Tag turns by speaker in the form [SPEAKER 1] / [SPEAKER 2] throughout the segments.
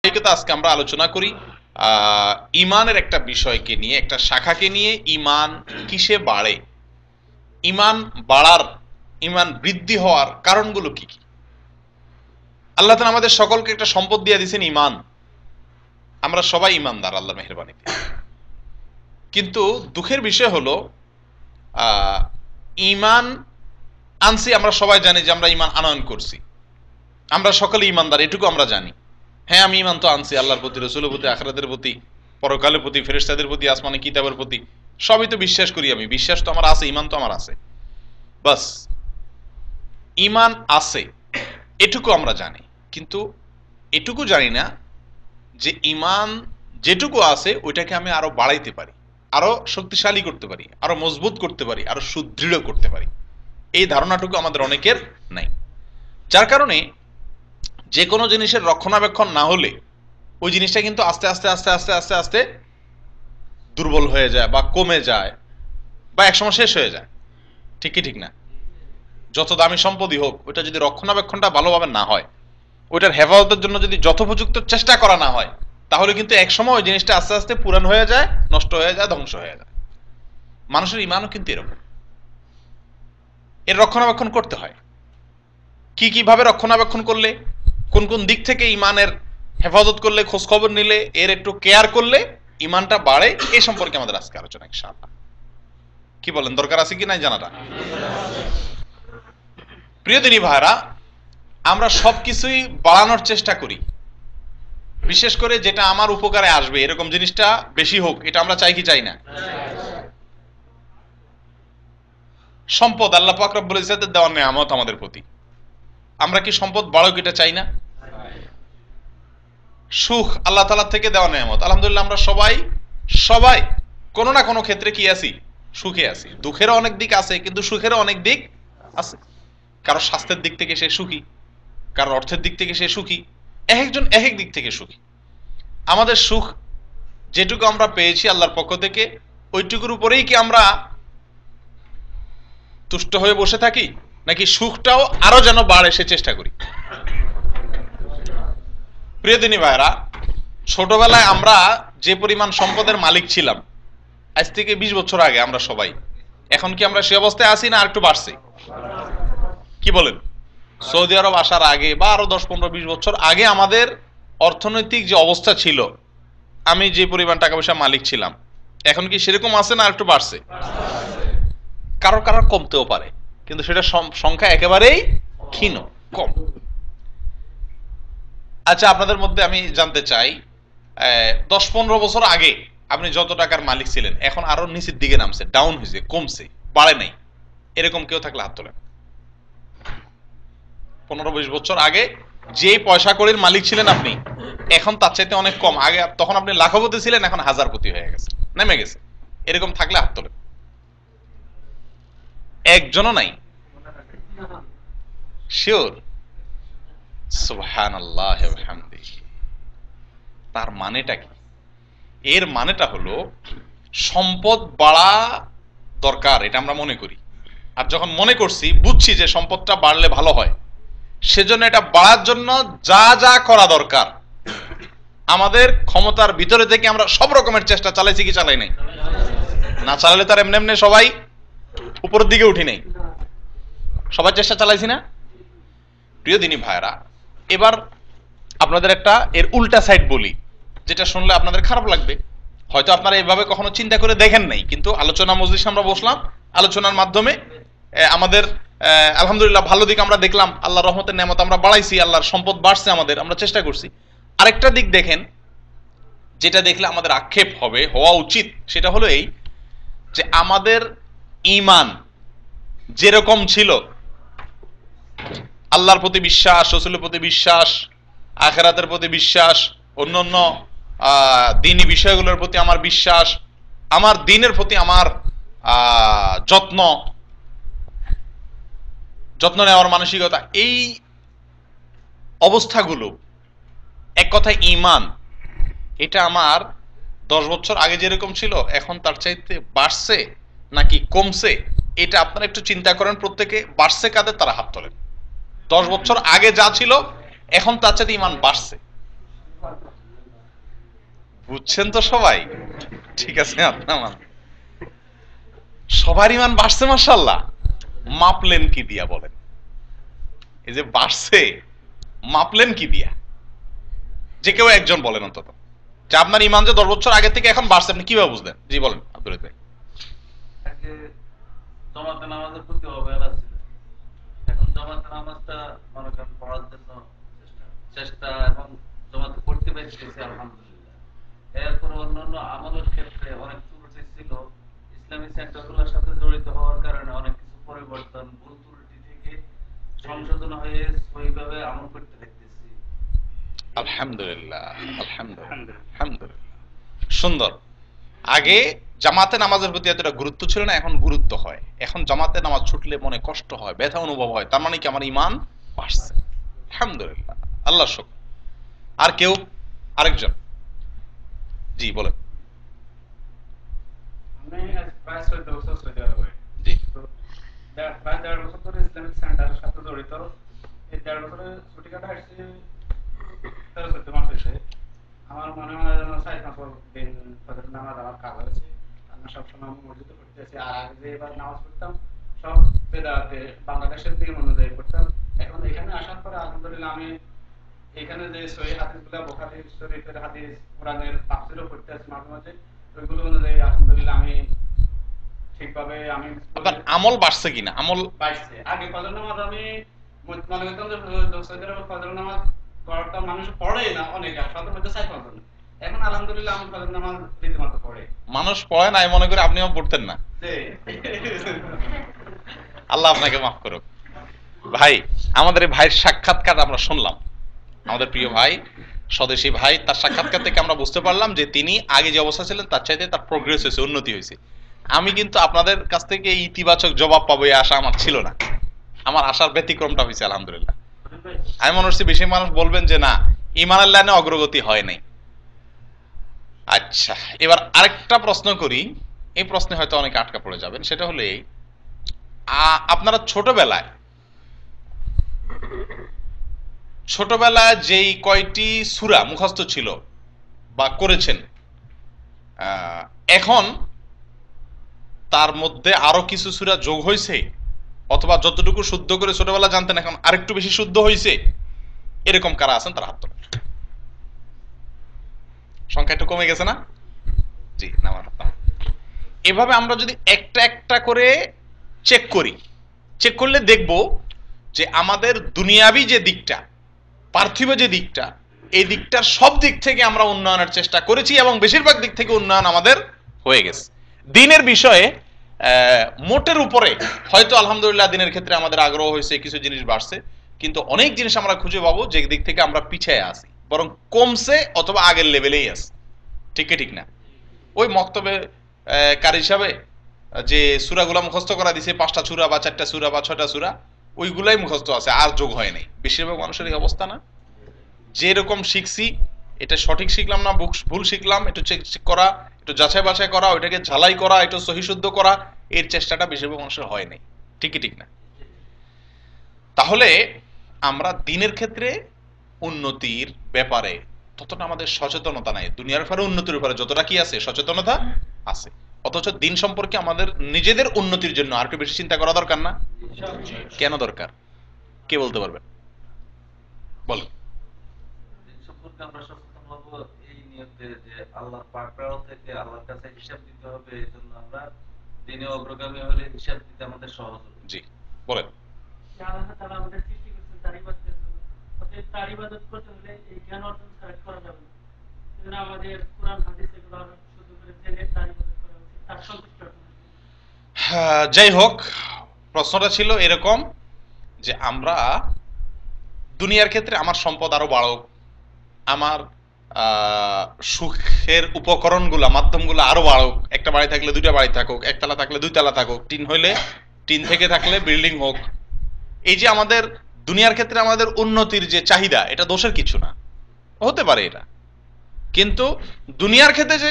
[SPEAKER 1] ধারাবাহিকতা আজকে আমরা আলোচনা করি ইমানের একটা বিষয়কে নিয়ে একটা শাখাকে নিয়ে ইমান কিসে বাড়ে ইমান বাড়ার ইমান বৃদ্ধি হওয়ার কারণগুলো কি কি আল্লাহ তালা আমাদের সকলকে একটা সম্পদ দিয়ে দিয়েছেন ইমান আমরা সবাই ইমানদার আল্লাহ মেহরবানি কিন্তু দুঃখের বিষয় হলো ইমান আনছি আমরা সবাই জানি যে আমরা ইমান আনয়ন করছি আমরা সকলে ইমানদার এটুকু আমরা জানি হ্যাঁ আমি ইমান তো আনছি আল্লাহর প্রতি রসুলের প্রতি আখরাদের প্রতি পরকালের প্রতি ফেরেস্তাদের প্রতি আসমানি কিতাবের প্রতি সবই তো বিশ্বাস করি আমি বিশ্বাস তো আমার আছে ইমান তো আমার আছে বাস ইমান আছে এটুকু আমরা জানি কিন্তু এটুকু জানি না যে ইমান যেটুকু আছে ওইটাকে আমি আরো বাড়াইতে পারি আরো শক্তিশালী করতে পারি আরো মজবুত করতে পারি আরো সুদৃঢ় করতে পারি এই ধারণাটুকু আমাদের অনেকের নাই যার কারণে যে কোনো জিনিসের রক্ষণাবেক্ষণ না হলে ওই জিনিসটা কিন্তু আস্তে আস্তে আস্তে আস্তে আস্তে আস্তে দুর্বল হয়ে যায় বা কমে যায় বা একসময় শেষ হয়ে যায় ঠিক কি ঠিক না যত দামি সম্পদই হোক ওইটা যদি রক্ষণাবেক্ষণটা ভালোভাবে না হয় ওইটার হেফাজতের জন্য যদি যথোপযুক্ত চেষ্টা করা না হয় তাহলে কিন্তু একসময় ওই জিনিসটা আস্তে আস্তে পুরান হয়ে যায় নষ্ট হয়ে যায় ধ্বংস হয়ে যায় মানুষের ইমানও কিন্তু এরকম এর রক্ষণাবেক্ষণ করতে হয় কি কিভাবে রক্ষণাবেক্ষণ করলে কোন কোন দিক থেকে ইমানের হেফাজত করলে খোঁজ খবর নিলে এর একটু কেয়ার করলে ইমানটা বাড়ে এ সম্পর্কে আমাদের আজকে আলোচনা ইনশাআল্লাহ কি বলেন দরকার আছে কি নাই জানাটা প্রিয় দিনী ভাইরা আমরা সবকিছুই বাড়ানোর চেষ্টা করি বিশেষ করে যেটা আমার উপকারে আসবে এরকম জিনিসটা বেশি হোক এটা আমরা চাই কি চাই না সম্পদ আল্লাহ পাক রব্বুল ইজ্জতের দেওয়ার নিয়ামত আমাদের প্রতি আমরা কি সম্পদ বাড়ুক এটা চাই না সুখ আল্লাহ তালা থেকে দেওয়া নেয়ামত আলহামদুলিল্লাহ আমরা সবাই সবাই কোনো না কোনো ক্ষেত্রে কি আছি সুখে আছি দুঃখেরও অনেক দিক আছে কিন্তু সুখেরও অনেক দিক আছে কারো স্বাস্থ্যের দিক থেকে সে সুখী কারো অর্থের দিক থেকে সে সুখী এক একজন এক এক দিক থেকে সুখী আমাদের সুখ যেটুকু আমরা পেয়েছি আল্লাহর পক্ষ থেকে ওইটুকুর উপরেই কি আমরা তুষ্ট হয়ে বসে থাকি নাকি সুখটাও আরো যেন বাড়ে সে চেষ্টা করি প্রিয়দিনী ভাইরা ছোটবেলায় আমরা যে পরিমাণ সম্পদের মালিক ছিলাম আজ থেকে বিশ বছর আগে আমরা সবাই এখন কি আমরা সে অবস্থায় আছি না আর একটু বাড়ছি কি বলেন সৌদি আরব আসার আগে বা আরো দশ পনেরো বিশ বছর আগে আমাদের অর্থনৈতিক যে অবস্থা ছিল আমি যে পরিমাণ টাকা পয়সা মালিক ছিলাম এখন কি সেরকম আছে না আর একটু বাড়ছে কারো কারো কমতেও পারে কিন্তু সেটা সংখ্যা একেবারেই ক্ষীণ কম আচ্ছা আপনাদের মধ্যে আমি জানতে চাই দশ পনেরো বছর আগে আপনি যত টাকার মালিক ছিলেন এখন আরো নিচের দিকে নামছে ডাউন হয়েছে কমছে বাড়ে নাই এরকম কেউ থাকলে হাত তোলেন পনেরো বিশ বছর আগে যে পয়সা করির মালিক ছিলেন আপনি এখন তার চাইতে অনেক কম আগে তখন আপনি লাখপতি ছিলেন এখন হাজারপতি হয়ে গেছে নেমে গেছে এরকম থাকলে হাত তোলেন একজনও নাই শিওর আল্লাহ তার মানেটা কি এর মানেটা হলো সম্পদ বাড়া দরকার এটা আমরা মনে করি আর যখন মনে করছি বুঝছি যে সম্পদটা বাড়লে ভালো হয় সেজন্য এটা বাড়ার জন্য যা যা করা দরকার আমাদের ক্ষমতার ভিতরে থেকে আমরা সব রকমের চেষ্টা চালাইছি কি চালাই নাই না চালালে তার এমনি এমনি সবাই উপরের দিকে উঠি নাই সবার চেষ্টা চালাইছি না প্রিয় দিনী ভাইরা এবার আপনাদের একটা এর উল্টা সাইড বলি যেটা শুনলে আপনাদের খারাপ লাগবে হয়তো আপনারা এভাবে কখনো চিন্তা করে দেখেন নাই কিন্তু আলোচনা মজলিস আমরা বসলাম আলোচনার মাধ্যমে আমাদের আলহামদুলিল্লাহ ভালো দিক আমরা দেখলাম আল্লাহ রহমতের নেমত আমরা বাড়াইছি আল্লাহর সম্পদ বাড়ছে আমাদের আমরা চেষ্টা করছি আরেকটা দিক দেখেন যেটা দেখলে আমাদের আক্ষেপ হবে হওয়া উচিত সেটা হলো এই যে আমাদের ইমান যেরকম ছিল আল্লাহর প্রতি বিশ্বাস রসুলের প্রতি বিশ্বাস আখেরাতের প্রতি বিশ্বাস অন্য অন্য দিনী বিষয়গুলোর প্রতি আমার বিশ্বাস আমার দিনের প্রতি আমার যত্ন যত্ন নেওয়ার মানসিকতা এই অবস্থাগুলো এক কথায় ইমান এটা আমার দশ বছর আগে যেরকম ছিল এখন তার চাইতে বাড়ছে নাকি কমছে এটা আপনারা একটু চিন্তা করেন প্রত্যেকে বাড়ছে কাদের তারা হাত তোলেন দশ বছর আগে যা ছিল এখন তার চেয়ে ইমান বাড়ছে বুঝছেন তো সবাই ঠিক আছে আপনার সবার ইমান বাড়ছে মাসাল্লাহ মাপলেন কি দিয়া বলেন এই যে বাড়ছে মাপলেন কি দিয়া যে কেউ একজন বলেন অন্তত যে আপনার ইমান যে দশ বছর আগে থেকে এখন বাড়ছে আপনি কিভাবে বুঝলেন জি বলেন আব্দুল ভাই যে জমাতে নামাজের প্রতি অবহেলা ছিল এখন জমাতে নামাজটা মনে করেন পড়ার জন্য চেষ্টা এবং জমাতে পড়তে পেরেছি আলহামদুলিল্লাহ এরপরে অন্যান্য আমলের ক্ষেত্রে অনেক ত্রুটি ছিল ইসলামী সেন্টারগুলোর সাথে জড়িত হওয়ার কারণে অনেক কিছু পরিবর্তন ভুল ত্রুটি থেকে সংশোধন হয়ে সহিভাবে আমল করতে দেখতেছি আলহামদুলিল্লাহ আলহামদুলিল্লাহ আলহামদুলিল্লাহ সুন্দর আগে জামাতে নামাজের প্রতি এতটা গুরুত্ব ছিল না এখন গুরুত্ব হয় এখন জামাতে নামাজ ছুটলে মনে কষ্ট হয় ব্যথা অনুভব হয় তার মানে কি আমার ইমান আসছে আলহামদুলিল্লাহ আল্লাহ শোক আর কেউ আরেকজন জি বলেন আমার মনে হয় সবসময় আর আগে যেবার নামাজ পড়তাম সব বেদাতে বাংলাদেশের অনুযায়ী পড়তাম এখন এখানে আসার পরে আলহামদুলিল্লাহ আমি এখানে যে সহি বোখারি শরীফের হাদিস কোরআনের তাফসিরও পড়তে মাঝে মাঝে ওইগুলো অনুযায়ী আলহামদুলিল্লাহ আমি ঠিকভাবে আমি আমল বাড়ছে কিনা আমল বাড়ছে আগে ফজর নামাজ আমি মনে করতাম ফজর নামাজ মানুষ পড়ে না অনেকে সাথে মধ্যে চাই না এখন আলহামদুলিল্লাহ আমি ফজর নামাজ রীতিমতো পড়ে মানুষ পড়ে না মনে করে আপনিও পড়তেন না আল্লাহ আপনাকে মাফ করুক ভাই আমাদের এই ভাইয়ের সাক্ষাৎকার আমরা শুনলাম আমাদের প্রিয় ভাই স্বদেশী ভাই তার সাক্ষাৎকার থেকে আমরা বুঝতে পারলাম যে তিনি আগে যে অবস্থা ছিলেন তার চাইতে তার প্রোগ্রেস হয়েছে উন্নতি হয়েছে আমি কিন্তু আপনাদের কাছ থেকে ইতিবাচক জবাব পাবো এই আশা আমার ছিল না আমার আশার ব্যতিক্রমটা হয়েছে আলহামদুলিল্লাহ আমি মনে হচ্ছে বেশি মানুষ বলবেন যে না ইমান আল্লাহনে অগ্রগতি হয় নাই আচ্ছা এবার আরেকটা প্রশ্ন করি এই প্রশ্নে হয়তো অনেকে আটকা পড়ে যাবেন সেটা হলে আপনারা ছোটবেলায় ছোটবেলায় যেই কয়টি সুরা মুখস্থ ছিল বা করেছেন এখন তার মধ্যে আরো কিছু সুরা যোগ হয়েছে অথবা যতটুকু শুদ্ধ করে ছোটবেলা জানতেন এখন আরেকটু বেশি শুদ্ধ হয়েছে এরকম কারা আছেন তারা হাত তোলেন সংখ্যা একটু কমে গেছে না জি নামার এভাবে আমরা যদি একটা একটা করে চেক করি চেক করলে দেখব যে আমাদের দুনিয়াবি যে দিকটা পার্থিব যে দিকটা এই দিকটার সব দিক থেকে আমরা উন্নয়নের চেষ্টা করেছি এবং বেশিরভাগ দিক থেকে উন্নয়ন আমাদের হয়ে গেছে দিনের বিষয়ে মোটের উপরে হয়তো আলহামদুলিল্লাহ দিনের ক্ষেত্রে আমাদের আগ্রহ হয়েছে কিছু জিনিস বাড়ছে কিন্তু অনেক জিনিস আমরা খুঁজে পাবো যে দিক থেকে আমরা পিছিয়ে আসি বরং কমছে অথবা আগের লেভেলেই আছে ঠিক ঠিক না ওই মক্তবে কার হিসাবে যে সুরাগুলা মুখস্থ করা দিছে পাঁচটা চূড়া বা চারটা চূড়া বা ছটা চূড়া ওইগুলাই মুখস্থ আছে আর যোগ হয় নাই বেশিরভাগ মানুষের এই অবস্থা না যেরকম শিখছি এটা সঠিক শিখলাম না ভুল শিখলাম একটু চেক করা একটু যাচাই বাছাই করা ওইটাকে ঝালাই করা একটু সহিশুদ্ধ করা এর চেষ্টাটা বেশিরভাগ মানুষের হয় নাই ঠিকই ঠিক না তাহলে আমরা দিনের ক্ষেত্রে উন্নতির ব্যাপারে ততটা আমাদের সচেতনতা নাই দুনিয়ার ব্যাপারে উন্নতির ব্যাপারে যতটা কি আছে সচেতনতা আছে অথচ দিন সম্পর্কে আমাদের নিজেদের উন্নতির জন্য আর বেশি চিন্তা করা দরকার না কেন দরকার কে বলতে পারবেন বল জি বলেন আমাদের হ্যাঁ, যাই হোক প্রশ্নটা ছিল এরকম যে আমরা দুনিয়ার ক্ষেত্রে আমার সম্পদ আরো বাড়ুক আমার সুখের উপকরণগুলো মাধ্যমগুলো আরো বাড়ুক একটা বাড়ি থাকলে দুইটা বাড়ি থাকুক একতলা থাকলে দুইতলা থাকুক টিন হইলে টিন থেকে থাকলে বিল্ডিং হোক এই যে আমাদের দুনিয়ার ক্ষেত্রে আমাদের উন্নতির যে চাহিদা এটা দোষের কিছু না হতে পারে এটা কিন্তু দুনিয়ার ক্ষেত্রে যে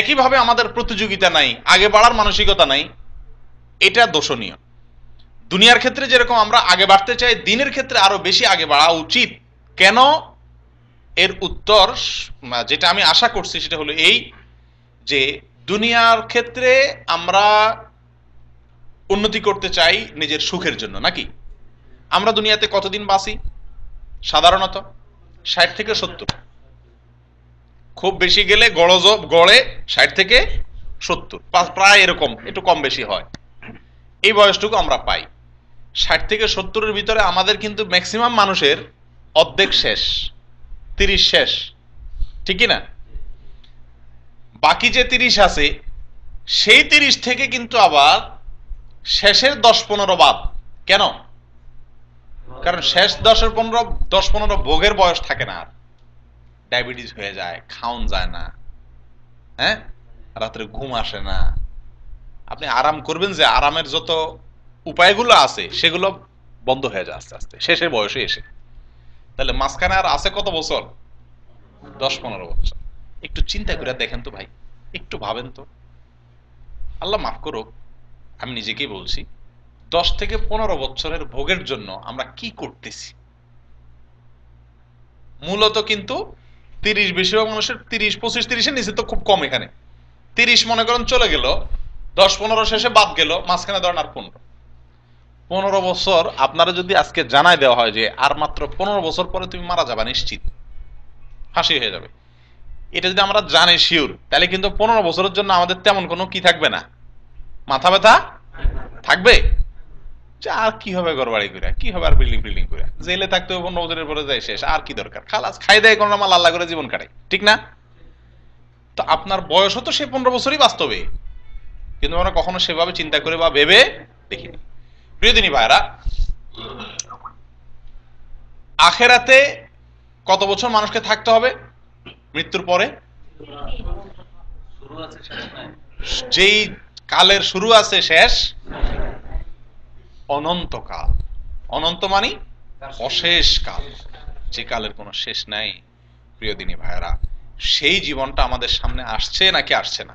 [SPEAKER 1] একইভাবে আমাদের প্রতিযোগিতা নাই আগে বাড়ার মানসিকতা নাই এটা দোষণীয় দুনিয়ার ক্ষেত্রে যেরকম আমরা আগে বাড়তে চাই দিনের ক্ষেত্রে আরো বেশি আগে বাড়া উচিত কেন এর উত্তর যেটা আমি আশা করছি সেটা হলো এই যে দুনিয়ার ক্ষেত্রে আমরা উন্নতি করতে চাই নিজের সুখের জন্য নাকি আমরা দুনিয়াতে কতদিন বাসি সাধারণত ষাট থেকে সত্তর খুব বেশি গেলে গড়জ গড়ে ষাট থেকে সত্তর প্রায় এরকম একটু কম বেশি হয় এই বয়সটুকু আমরা পাই ষাট থেকে সত্তরের ভিতরে আমাদের কিন্তু ম্যাক্সিমাম মানুষের অর্ধেক শেষ তিরিশ শেষ ঠিকই না বাকি যে তিরিশ আছে সেই তিরিশ থেকে কিন্তু আবার শেষের দশ পনেরো বাদ কেন কারণ শেষ দশের পনেরো দশ পনেরো ভোগের বয়স থাকে না আর ডায়াবেটিস হয়ে যায় খাওন যায় না হ্যাঁ রাত্রে ঘুম আসে না আপনি আরাম করবেন যে আরামের যত উপায়গুলো আছে সেগুলো বন্ধ হয়ে যায় আস্তে আস্তে শেষের বয়সে এসে তাহলে মাঝখানে আর আছে কত বছর দশ পনেরো বছর একটু চিন্তা করে দেখেন তো ভাই একটু ভাবেন তো আল্লাহ মাফ করুক আমি নিজেকেই বলছি দশ থেকে পনেরো বছরের ভোগের জন্য আমরা কি করতেছি মূলত কিন্তু তিরিশ বেশিরভাগ মানুষের তিরিশ পঁচিশ তিরিশের নিচে তো খুব কম এখানে তিরিশ মনে করেন চলে গেল দশ পনেরো শেষে বাদ গেল মাঝখানে ধরেন আর পনেরো পনেরো বছর আপনারা যদি আজকে জানাই দেওয়া হয় যে আর মাত্র পনেরো বছর পরে তুমি মারা যাবা নিশ্চিত ফাঁসি হয়ে যাবে এটা যদি আমরা জানি শিওর তাহলে কিন্তু পনেরো বছরের জন্য আমাদের তেমন কোনো কি থাকবে না মাথা ব্যথা থাকবে আর কি হবে ঘর বাড়ি করে কি হবে আর বিল্ডিং ফিল্ডিং করে জেলে থাকতে হবে পনেরো বছরের পরে যায় শেষ আর কি দরকার খালাস খাই দেয় কোনো মাল আল্লাহ করে জীবন কাটে ঠিক না তো আপনার বয়সও তো সে পনেরো বছরই বাস্তবে কিন্তু আমরা কখনো সেভাবে চিন্তা করে বা ভেবে দেখিনি প্রিয়দিনী ভাইরা আখেরাতে কত বছর মানুষকে থাকতে হবে মৃত্যুর পরে যেই কালের শুরু আছে শেষ অনন্তকাল অনন্ত মানে অশেষ কাল যে কালের কোনো শেষ নাই প্রিয় দিনী ভাইরা সেই জীবনটা আমাদের সামনে আসছে নাকি আসছে না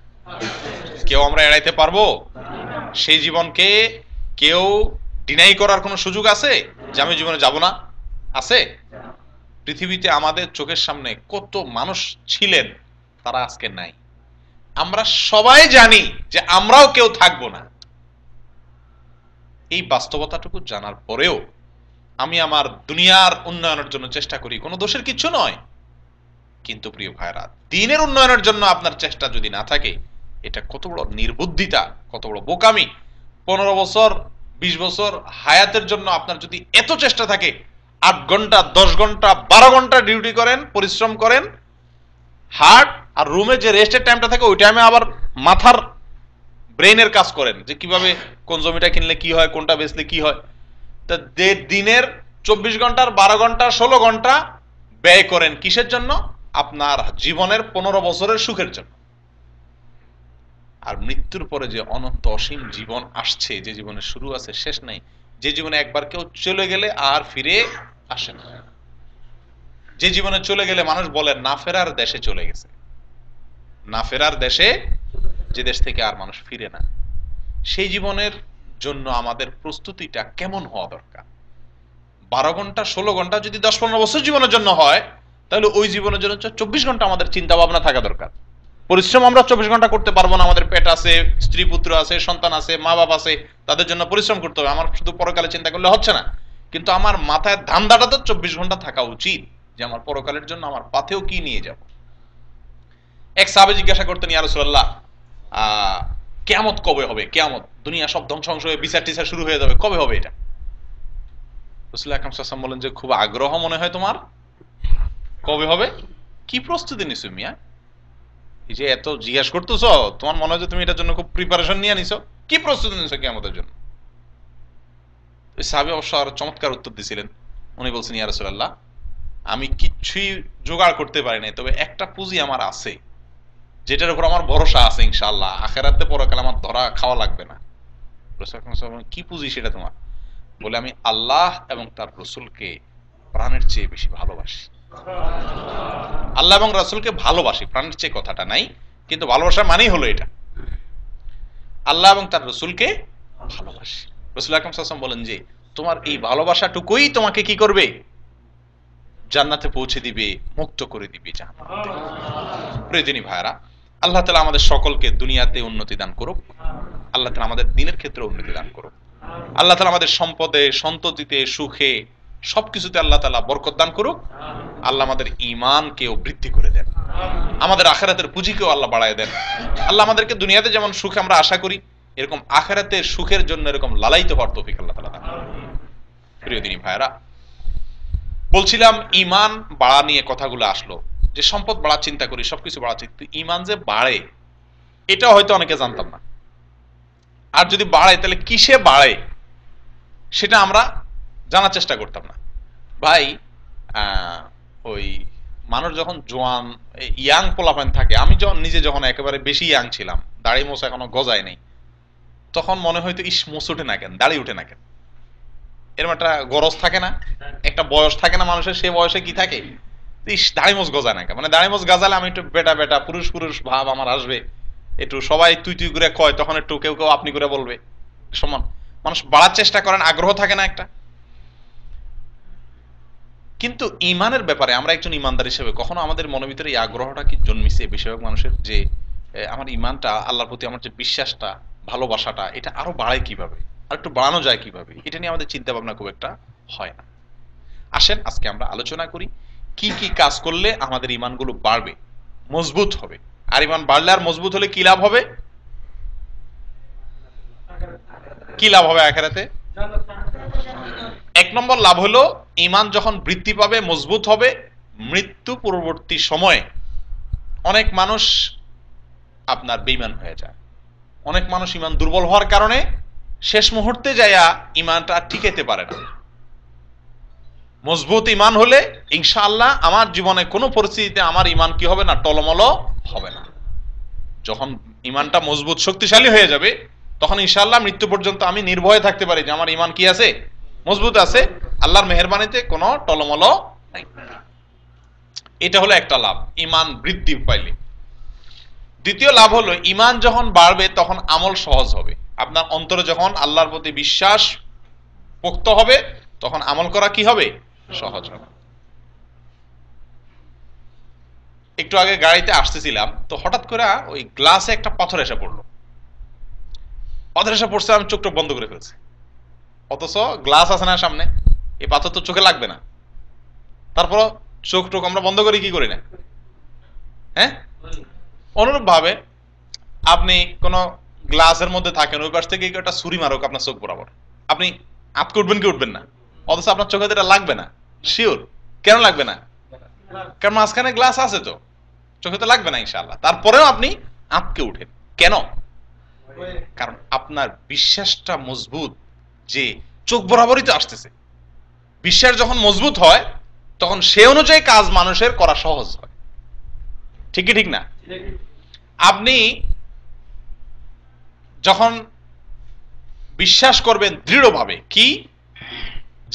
[SPEAKER 1] কেউ আমরা এড়াইতে পারবো সেই জীবনকে কেউ ডিনাই করার কোনো সুযোগ আছে যে আমি জীবনে যাব না আছে পৃথিবীতে আমাদের চোখের সামনে কত মানুষ ছিলেন তারা আজকে নাই আমরা সবাই জানি যে আমরাও কেউ থাকবো না এই বাস্তবতাটুকু জানার পরেও আমি আমার দুনিয়ার উন্নয়নের জন্য চেষ্টা করি কোনো দোষের কিছু নয় কিন্তু প্রিয় ভাইরা দিনের উন্নয়নের জন্য আপনার চেষ্টা যদি না থাকে এটা কত বড় নির্বুদ্ধিতা কত বড় বোকামি পনেরো বছর বিশ বছর হায়াতের জন্য আপনার যদি এত চেষ্টা থাকে আট ঘন্টা দশ ঘন্টা বারো ঘন্টা ডিউটি করেন পরিশ্রম করেন হার্ট আর রুমে যে রেস্টের টাইমটা থাকে ওই টাইমে আবার মাথার ব্রেনের কাজ করেন যে কিভাবে কোন জমিটা কিনলে কি হয় কোনটা বেচলে কি হয় তা দিনের চব্বিশ ঘন্টার বারো ঘন্টা ষোলো ঘন্টা ব্যয় করেন কিসের জন্য আপনার জীবনের পনেরো বছরের সুখের জন্য আর মৃত্যুর পরে যে অনন্ত অসীম জীবন আসছে যে জীবনে শুরু আছে শেষ নাই যে জীবনে একবার কেউ চলে গেলে আর ফিরে আসে না যে জীবনে চলে গেলে মানুষ বলে না ফেরার দেশে চলে গেছে না ফেরার দেশে যে দেশ থেকে আর মানুষ ফিরে না সেই জীবনের জন্য আমাদের প্রস্তুতিটা কেমন হওয়া দরকার বারো ঘন্টা ষোলো ঘন্টা যদি দশ পনেরো বছর জীবনের জন্য হয় তাহলে ওই জীবনের জন্য চব্বিশ ঘন্টা আমাদের চিন্তা ভাবনা থাকা দরকার পরিশ্রম আমরা চব্বিশ ঘন্টা করতে পারবো না আমাদের পেট আছে স্ত্রী পুত্র আছে সন্তান আছে মা বাপ আছে তাদের জন্য পরিশ্রম করতে হবে আমার শুধু পরকালে চিন্তা করলে হচ্ছে না কিন্তু আমার মাথায় ধান্দাটা তো চব্বিশ ঘন্টা থাকা উচিত যে আমার পরকালের জন্য আমার পাথেও কি নিয়ে যাব এক সাবে জিজ্ঞাসা করতেন ইয়ারসুল্লাহ কেয়ামত কবে হবে কেয়ামত দুনিয়া সব ধ্বংস হয়ে বিচার টিচার শুরু হয়ে যাবে কবে হবে এটা রসুল বলেন যে খুব আগ্রহ মনে হয় তোমার কবে হবে কি প্রস্তুতি নিছো মিয়া এই যে এত জিজ্ঞেস করতেছ তোমার মনে হয় যে তুমি এটার জন্য খুব প্রিপারেশন নিয়ে নিছো কি প্রস্তুতি নিছো কেয়ামতের আমাদের জন্য সাহাবি অবশ্য আর চমৎকার উত্তর দিছিলেন উনি বলছেন ইয়া রসুল্লাহ আমি কিচ্ছুই জোগাড় করতে পারি নাই তবে একটা পুঁজি আমার আছে যেটার উপর আমার ভরসা আছে ইনশাল্লাহ আখেরাতে পরে কালে আমার ধরা খাওয়া লাগবে না কি পুঁজি সেটা তোমার বলে আমি আল্লাহ এবং তার রসুলকে প্রাণের চেয়ে বেশি ভালোবাসি আল্লাহ এবং রসুলকে ভালোবাসি প্রাণের চেয়ে কথাটা নাই কিন্তু ভালোবাসা মানেই হলো এটা আল্লাহ এবং তার রসুলকে ভালোবাসি রসুল আকরম সাসম বলেন যে তোমার এই ভালোবাসাটুকুই তোমাকে কি করবে জান্নাতে পৌঁছে দিবে মুক্ত করে দিবে জান প্রয়োজনী ভাইরা আল্লাহ তালা আমাদের সকলকে দুনিয়াতে উন্নতি দান করুক আল্লাহ তালা আমাদের দিনের ক্ষেত্রে উন্নতি দান করুক আল্লাহ তালা আমাদের সম্পদে সন্ততিতে সুখে সবকিছুতে আল্লাহ তালা বরকত দান করুক আল্লাহ আমাদের ইমানকেও বৃদ্ধি করে দেন আমাদের আখেরাতের পুঁজিকেও আল্লাহ বাড়ায় দেন আল্লাহ আমাদেরকে দুনিয়াতে যেমন সুখ আমরা আশা করি এরকম আখেরাতে সুখের জন্য এরকম লালাইতে হওয়ার তফিক আল্লাহ তালা দান প্রিয় দিনী ভাইরা বলছিলাম ইমান বাড়া নিয়ে কথাগুলো আসলো যে সম্পদ বাড়ার চিন্তা করি সবকিছু বাড়ার চিন্তা ইমান যে বাড়ে এটা হয়তো অনেকে জানতাম না আর যদি বাড়ে তাহলে কিসে বাড়ে সেটা আমরা জানার চেষ্টা করতাম না ভাই ওই মানুষ যখন জোয়ান ইয়াং পোলাপান থাকে আমি যখন নিজে যখন একেবারে বেশি ইয়াং ছিলাম দাড়ি মোসা এখনো গজায় নেই তখন মনে হয়তো ইস মোস উঠে না কেন দাড়ি উঠে না কেন এরম একটা গরজ থাকে না একটা বয়স থাকে না মানুষের সে বয়সে কি থাকে ইস দাড়িমোজ গজা নাকা মানে দাড়িমোজ গাজালে আমি একটু বেটা বেটা পুরুষ পুরুষ ভাব আমার আসবে একটু সবাই তুই তুই করে কয় তখন একটু কেউ কেউ আপনি করে বলবে সমান মানুষ বাড়ার চেষ্টা করেন আগ্রহ থাকে না একটা কিন্তু ইমানের ব্যাপারে আমরা একজন ইমানদার হিসেবে কখনো আমাদের মনের ভিতরে এই আগ্রহটা কি জন্মিছে বেশিরভাগ মানুষের যে আমার ইমানটা আল্লাহর প্রতি আমার যে বিশ্বাসটা ভালোবাসাটা এটা আরো বাড়ায় কিভাবে আর একটু বাড়ানো যায় কিভাবে এটা নিয়ে আমাদের চিন্তা ভাবনা খুব একটা হয় না আসেন আজকে আমরা আলোচনা করি কি কি কাজ করলে আমাদের ইমানগুলো বাড়বে মজবুত হবে আর ইমান বাড়লে আর মজবুত হলে কি লাভ হবে কি লাভ হবে আখেরাতে এক নম্বর লাভ হলো ইমান যখন বৃদ্ধি পাবে মজবুত হবে মৃত্যু পূর্ববর্তী সময়ে অনেক মানুষ আপনার বেইমান হয়ে যায় অনেক মানুষ ইমান দুর্বল হওয়ার কারণে শেষ মুহূর্তে যাইয়া ইমানটা ঠিকাইতে পারে না মজবুত ইমান হলে ইনশাআল্লাহ আমার জীবনে কোনো পরিস্থিতিতে আমার ইমান কি হবে না টলমল হবে না যখন ইমানটা মজবুত শক্তিশালী হয়ে যাবে তখন ইনশাআল্লাহ মৃত্যু পর্যন্ত আমি নির্ভয়ে থাকতে পারি যে আমার ইমান কি আছে মজবুত আছে আল্লাহর মেহরবানিতে কোনো টলমল নাই এটা হলো একটা লাভ ইমান বৃদ্ধি পাইলে দ্বিতীয় লাভ হলো ইমান যখন বাড়বে তখন আমল সহজ হবে আপনার অন্তরে যখন আল্লাহর প্রতি বিশ্বাস পোক্ত হবে তখন আমল করা কি হবে সহজ হবে একটু আগে গাড়িতে আসতেছিলাম তো হঠাৎ করে ওই গ্লাসে একটা পাথর এসে পড়লো পাথর এসে পড়ছে আমি চোখটা বন্ধ করে ফেলছি অথচ গ্লাস আছে না সামনে এই পাথর তো চোখে লাগবে না তারপর চোখ টোক আমরা বন্ধ করি কি করি না হ্যাঁ অনুরূপভাবে আপনি কোনো গ্লাসের মধ্যে থাকেন ওই পাশ থেকে একটা ছুরি মারুক আপনার চোখ বরাবর আপনি আতকে উঠবেন কি উঠবেন না অথচ আপনার চোখে এটা লাগবে না শিওর কেন লাগবে না কারণ মাঝখানে গ্লাস আছে তো চোখে তো লাগবে না ইনশাল্লাহ তারপরেও আপনি আঁতকে উঠেন কেন কারণ আপনার বিশ্বাসটা মজবুত যে চোখ বরাবরই তো আসতেছে বিশ্বাস যখন মজবুত হয় তখন সে অনুযায়ী কাজ মানুষের করা সহজ হয় ঠিকই ঠিক না আপনি যখন বিশ্বাস করবেন দৃঢ়ভাবে কি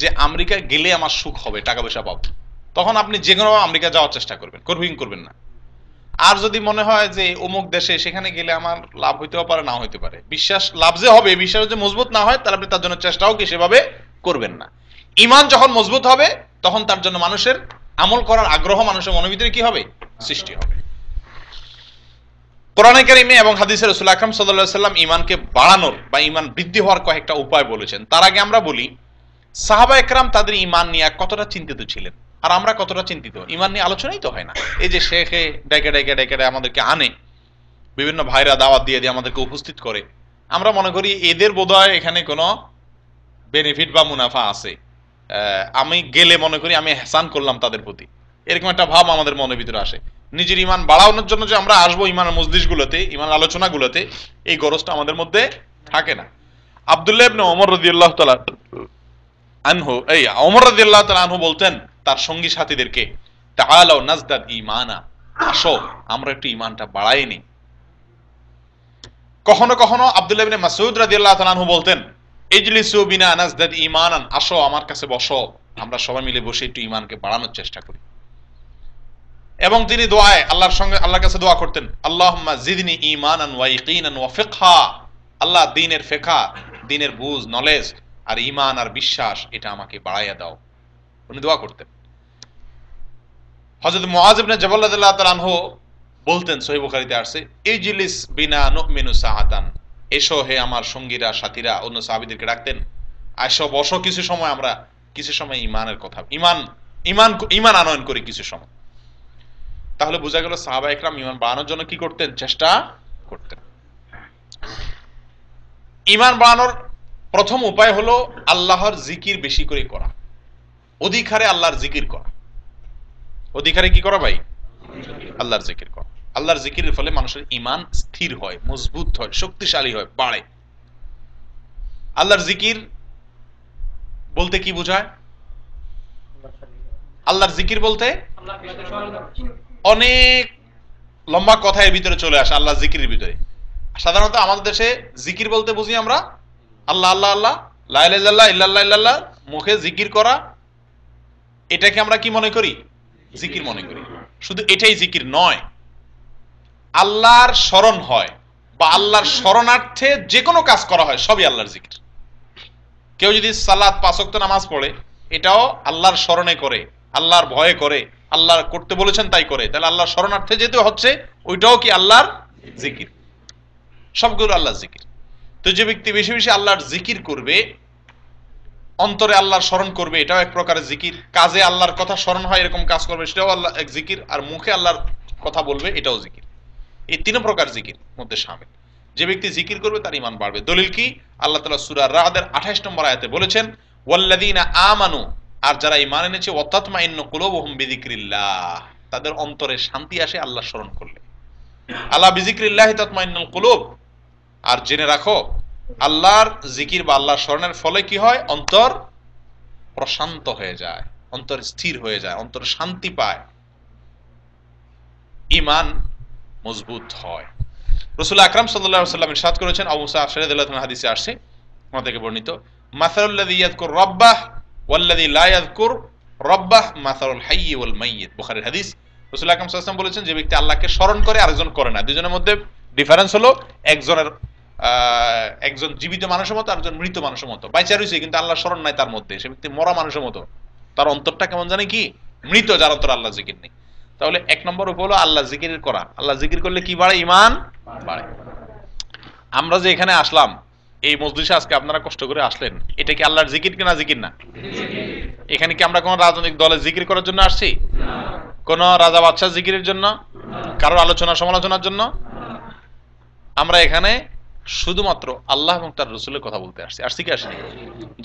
[SPEAKER 1] যে আমেরিকা গেলে আমার সুখ হবে টাকা পয়সা পাবো তখন আপনি যে কোনো আমেরিকা যাওয়ার চেষ্টা করবেন করবেন করবেন না আর যদি মনে হয় যে অমুক দেশে সেখানে গেলে আমার লাভ হইতেও পারে না হইতে পারে বিশ্বাস লাভ যে হবে বিশ্বাস যে মজবুত না হয় তাহলে আপনি তার জন্য চেষ্টাও কি সেভাবে করবেন না ইমান যখন মজবুত হবে তখন তার জন্য মানুষের আমল করার আগ্রহ মানুষের মনের ভিতরে কি হবে সৃষ্টি হবে কোরআনে কারিমে এবং হাদিসের রসুল আকরম সাল্লাহ সাল্লাম ইমানকে বাড়ানোর বা ইমান বৃদ্ধি হওয়ার কয়েকটা উপায় বলেছেন তার আগে আমরা বলি সাহাবা একরাম তাদের ইমান নিয়ে কতটা চিন্তিত ছিলেন আর আমরা কতটা চিন্তিত ইমান নিয়ে আলোচনাই তো হয় না এই যে শেখে ডেকে ডেকে ডেকে আমাদেরকে আনে বিভিন্ন ভাইরা দাওয়াত দিয়ে দিয়ে আমাদেরকে উপস্থিত করে আমরা মনে করি এদের বোধহয় এখানে কোনো বেনিফিট বা মুনাফা আছে আমি গেলে মনে করি আমি হেসান করলাম তাদের প্রতি এরকম একটা ভাব আমাদের মনের ভিতরে আসে নিজের ইমান বাড়ানোর জন্য যে আমরা আসবো ইমানের মসজিদগুলোতে ইমান আলোচনাগুলোতে এই গরজটা আমাদের মধ্যে থাকে না আবদুল্লাহ ইবনে ওমর রদিউল্লাহ তাআলা আনহু এই অমর রাদিল্লাহ তাল আনহু বলতেন তার সঙ্গী সাথীদেরকে তাহালাও নাজদাদ ইমানা আসো আমরা একটু ইমানটা বাড়াই নি কখনো কখনো আবদুল্লাহ ইবনে মাসুদ রাজি আল্লাহ আনহু বলতেন ইজলিসু বিনা নাজদাদ ইমান আসো আমার কাছে বসো আমরা সবাই মিলে বসে একটু ইমানকে বাড়ানোর চেষ্টা করি এবং তিনি দোয়ায় আল্লাহর সঙ্গে আল্লাহর কাছে দোয়া করতেন আল্লাহ জিদনি ইমান ওয়া ইয়াকিনান ওয়া ফিকহা আল্লাহ দিনের ফিকহা দিনের বুঝ নলেজ আর ইমান আর বিশ্বাস এটা আমাকে বাড়াইয়া দাও উনি দোয়া করতেন হজরত মোয়াজিবনে জবাল্লাহ তালানহ বলতেন সহিবুখারিতে আসছে এই জিলিস বিনা মেনু সাহাতান এসো হে আমার সঙ্গীরা সাথীরা অন্য সাহাবিদেরকে ডাকতেন আসো বসো কিছু সময় আমরা কিছু সময় ইমানের কথা ইমান ইমান ইমান আনয়ন করি কিছু সময় তাহলে বোঝা গেল সাহাবা একরাম ইমান বাড়ানোর জন্য কি করতেন চেষ্টা করতেন ইমান বাড়ানোর প্রথম উপায় হলো আল্লাহর জিকির বেশি করে করা অধিকারে আল্লাহর জিকির করা অধিকারে কি করা ভাই আল্লাহর জিকির করা আল্লাহর জিকিরের ফলে মানুষের ইমান স্থির হয় মজবুত হয় শক্তিশালী হয় বাড়ে আল্লাহর জিকির বলতে কি বোঝায় আল্লাহর জিকির বলতে অনেক লম্বা কথা এর ভিতরে চলে আসে আল্লাহর জিকির ভিতরে সাধারণত আমাদের দেশে জিকির বলতে বুঝি আমরা আল্লাহ আল্লাহ আল্লাহ লাইলাল্লাহ ইল্লাহ ইল্লাহ মুখে জিকির করা এটাকে আমরা কি মনে করি জিকির মনে করি শুধু এটাই জিকির নয় আল্লাহর স্মরণ হয় বা আল্লাহর স্মরণার্থে যে কোনো কাজ করা হয় সবই আল্লাহর জিকির কেউ যদি সালাদ পাশক্ত নামাজ পড়ে এটাও আল্লাহর স্মরণে করে আল্লাহর ভয়ে করে আল্লাহর করতে বলেছেন তাই করে তাহলে আল্লাহর স্মরণার্থে যেহেতু হচ্ছে ওইটাও কি আল্লাহর জিকির সবগুলো আল্লাহর জিকির তো যে ব্যক্তি বেশি বেশি আল্লাহর জিকির করবে অন্তরে আল্লাহর স্মরণ করবে এটাও এক প্রকারের জিকির কাজে আল্লাহর কথা স্মরণ হয় এরকম কাজ করবে সেটাও আল্লাহ এক জিকির আর মুখে আল্লাহর কথা বলবে এটাও জিকির এই তিন প্রকার জিকির মধ্যে সামিল যে ব্যক্তি জিকির করবে তার ইমান বাড়বে দলিল কি আল্লাহ তালা সুরার রাহাদের আঠাশ নম্বর আয়াতে বলেছেন ওয়াল্লাদিন আমানু আর যারা ইমান এনেছে অত্যাত্মা ইন্ন কুলোবহম বিদিক্রিল্লাহ তাদের অন্তরে শান্তি আসে আল্লাহ স্মরণ করলে আল্লাহ বিজিক্রিল্লাহ তৎমা ইন্ন কুলোব আর জেনে রাখো আল্লাহর জিকির বা আল্লাহর স্মরণের ফলে কি হয় অন্তর প্রশান্ত হয়ে যায় অন্তর স্থির হয়ে যায় অন্তর শান্তি পায় ইমান মজবুত হয় রসুল আকরাম সাল্লাম ইরশাদ করেছেন হাদিসে আসে ওনা থেকে বর্ণিত মাসারুল্লাদি ইয়াদকুর রব্বাহ ওয়াল্লাদি রব্বাহ মাসারুল ওয়াল হাদিস রসুল আকরাম বলেছেন যে ব্যক্তি আল্লাহকে স্মরণ করে আরেকজন করে না দুজনের মধ্যে ডিফারেন্স হলো একজনের একজন জীবিত মানুষের মতো একজন মৃত মানুষের মতো বাইচা হয়েছে কিন্তু আল্লাহ স্মরণ নাই তার মধ্যে সে ব্যক্তি মরা মানুষের মতো তার অন্তরটা কেমন জানে কি মৃত যার অন্তর আল্লাহ জিকির নেই তাহলে এক নম্বর উপ হলো আল্লাহ জিকির করা আল্লাহ জিকির করলে কি বাড়ে ইমান বাড়ে আমরা যে এখানে আসলাম এই মজলিসে আজকে আপনারা কষ্ট করে আসলেন এটা কি আল্লাহর জিকির কিনা জিকির না এখানে কি আমরা কোন রাজনৈতিক দলে জিকির করার জন্য আসছি কোন রাজা বাদশাহ জিকিরের জন্য কারোর আলোচনা সমালোচনার জন্য আমরা এখানে শুধুমাত্র আল্লাহ এবং তার রসুলের কথা বলতে আসছে আসছি কি আসেনি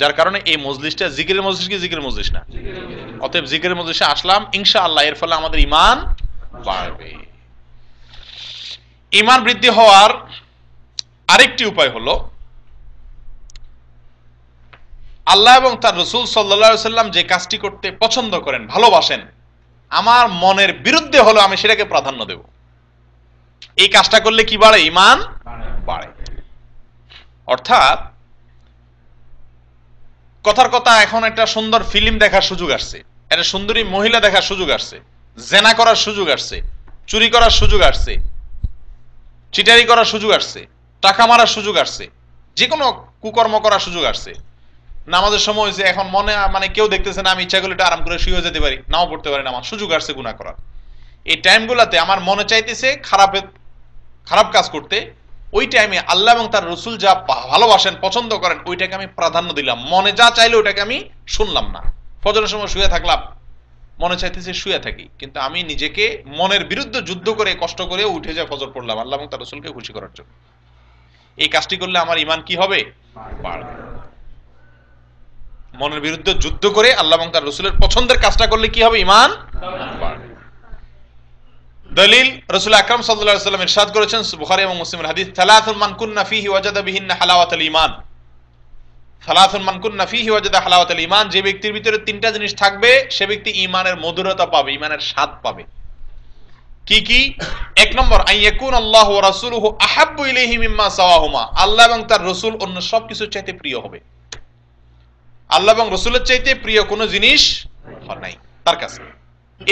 [SPEAKER 1] যার কারণে এই মজলিসটা জিকিরের মজলিস কি জিকিরের মজলিস না অতএব জিকিরের মজলিসে আসলাম ইনশা আল্লাহ এর ফলে আমাদের ইমান বাড়বে ইমান বৃদ্ধি হওয়ার আরেকটি উপায় হলো আল্লাহ এবং তার রসুল সাল্লা সাল্লাম যে কাজটি করতে পছন্দ করেন ভালোবাসেন আমার মনের বিরুদ্ধে হলো আমি সেটাকে প্রাধান্য দেব এই কাজটা করলে কি বাড়ে ইমান বাড়ে অর্থাৎ কথার কথা এখন একটা সুন্দর ফিল্ম দেখার সুযোগ আসছে একটা সুন্দরী মহিলা দেখার সুযোগ আসছে জেনা করার সুযোগ আসছে চুরি করার সুযোগ আসছে চিটারি করার সুযোগ আসছে টাকা মারার সুযোগ আসছে যে কোনো কুকর্ম করার সুযোগ আসছে নামাজের সময় যে এখন মনে মানে কেউ দেখতেছে না আমি ইচ্ছা করলে আরাম করে শুয়ে যেতে পারি নাও পড়তে পারি না আমার সুযোগ আসছে গুণা করার এই টাইমগুলোতে আমার মনে চাইতেছে খারাপের খারাপ কাজ করতে ওই টাইমে আল্লাহ এবং তার রসুল যা ভালোবাসেন পছন্দ করেন ওইটাকে আমি প্রাধান্য দিলাম মনে যা চাইলে ওইটাকে আমি শুনলাম না ফজরের সময় শুয়ে থাকলাম মনে চাইতেছে শুয়ে থাকি কিন্তু আমি নিজেকে মনের বিরুদ্ধে যুদ্ধ করে কষ্ট করে উঠে যা ফজর পড়লাম আল্লাহ এবং তার রসুলকে খুশি করার জন্য এই কাজটি করলে আমার ইমান কি হবে মনের বিরুদ্ধে যুদ্ধ করে আল্লাহ এবং তার রসুলের পছন্দের কাজটা করলে কি হবে ইমান বাড়বে দলিল রসুল আকরম সাল্লাহ সাল্লাম ইরশাদ করেছেন বুখারি এবং মুসলিমের হাদিস সালাথুল মানকুন্না ফিহি ওয়াজাদা বিহিন্না হালাওয়াত আল ইমান সালাথুল ওয়াজাদা হালাওয়াত আল ইমান যে ব্যক্তির ভিতরে তিনটা জিনিস থাকবে সে ব্যক্তি ইমানের মধুরতা পাবে ইমানের স্বাদ পাবে কি কি এক নম্বর আল্লাহ ওয়া রাসূলুহু আহাব্বু মিম্মা সাওয়াহুমা আল্লাহ এবং তার রসুল অন্য সব কিছুর চাইতে প্রিয় হবে আল্লাহ এবং রাসূলের চাইতে প্রিয় কোনো জিনিস নাই তার কাছে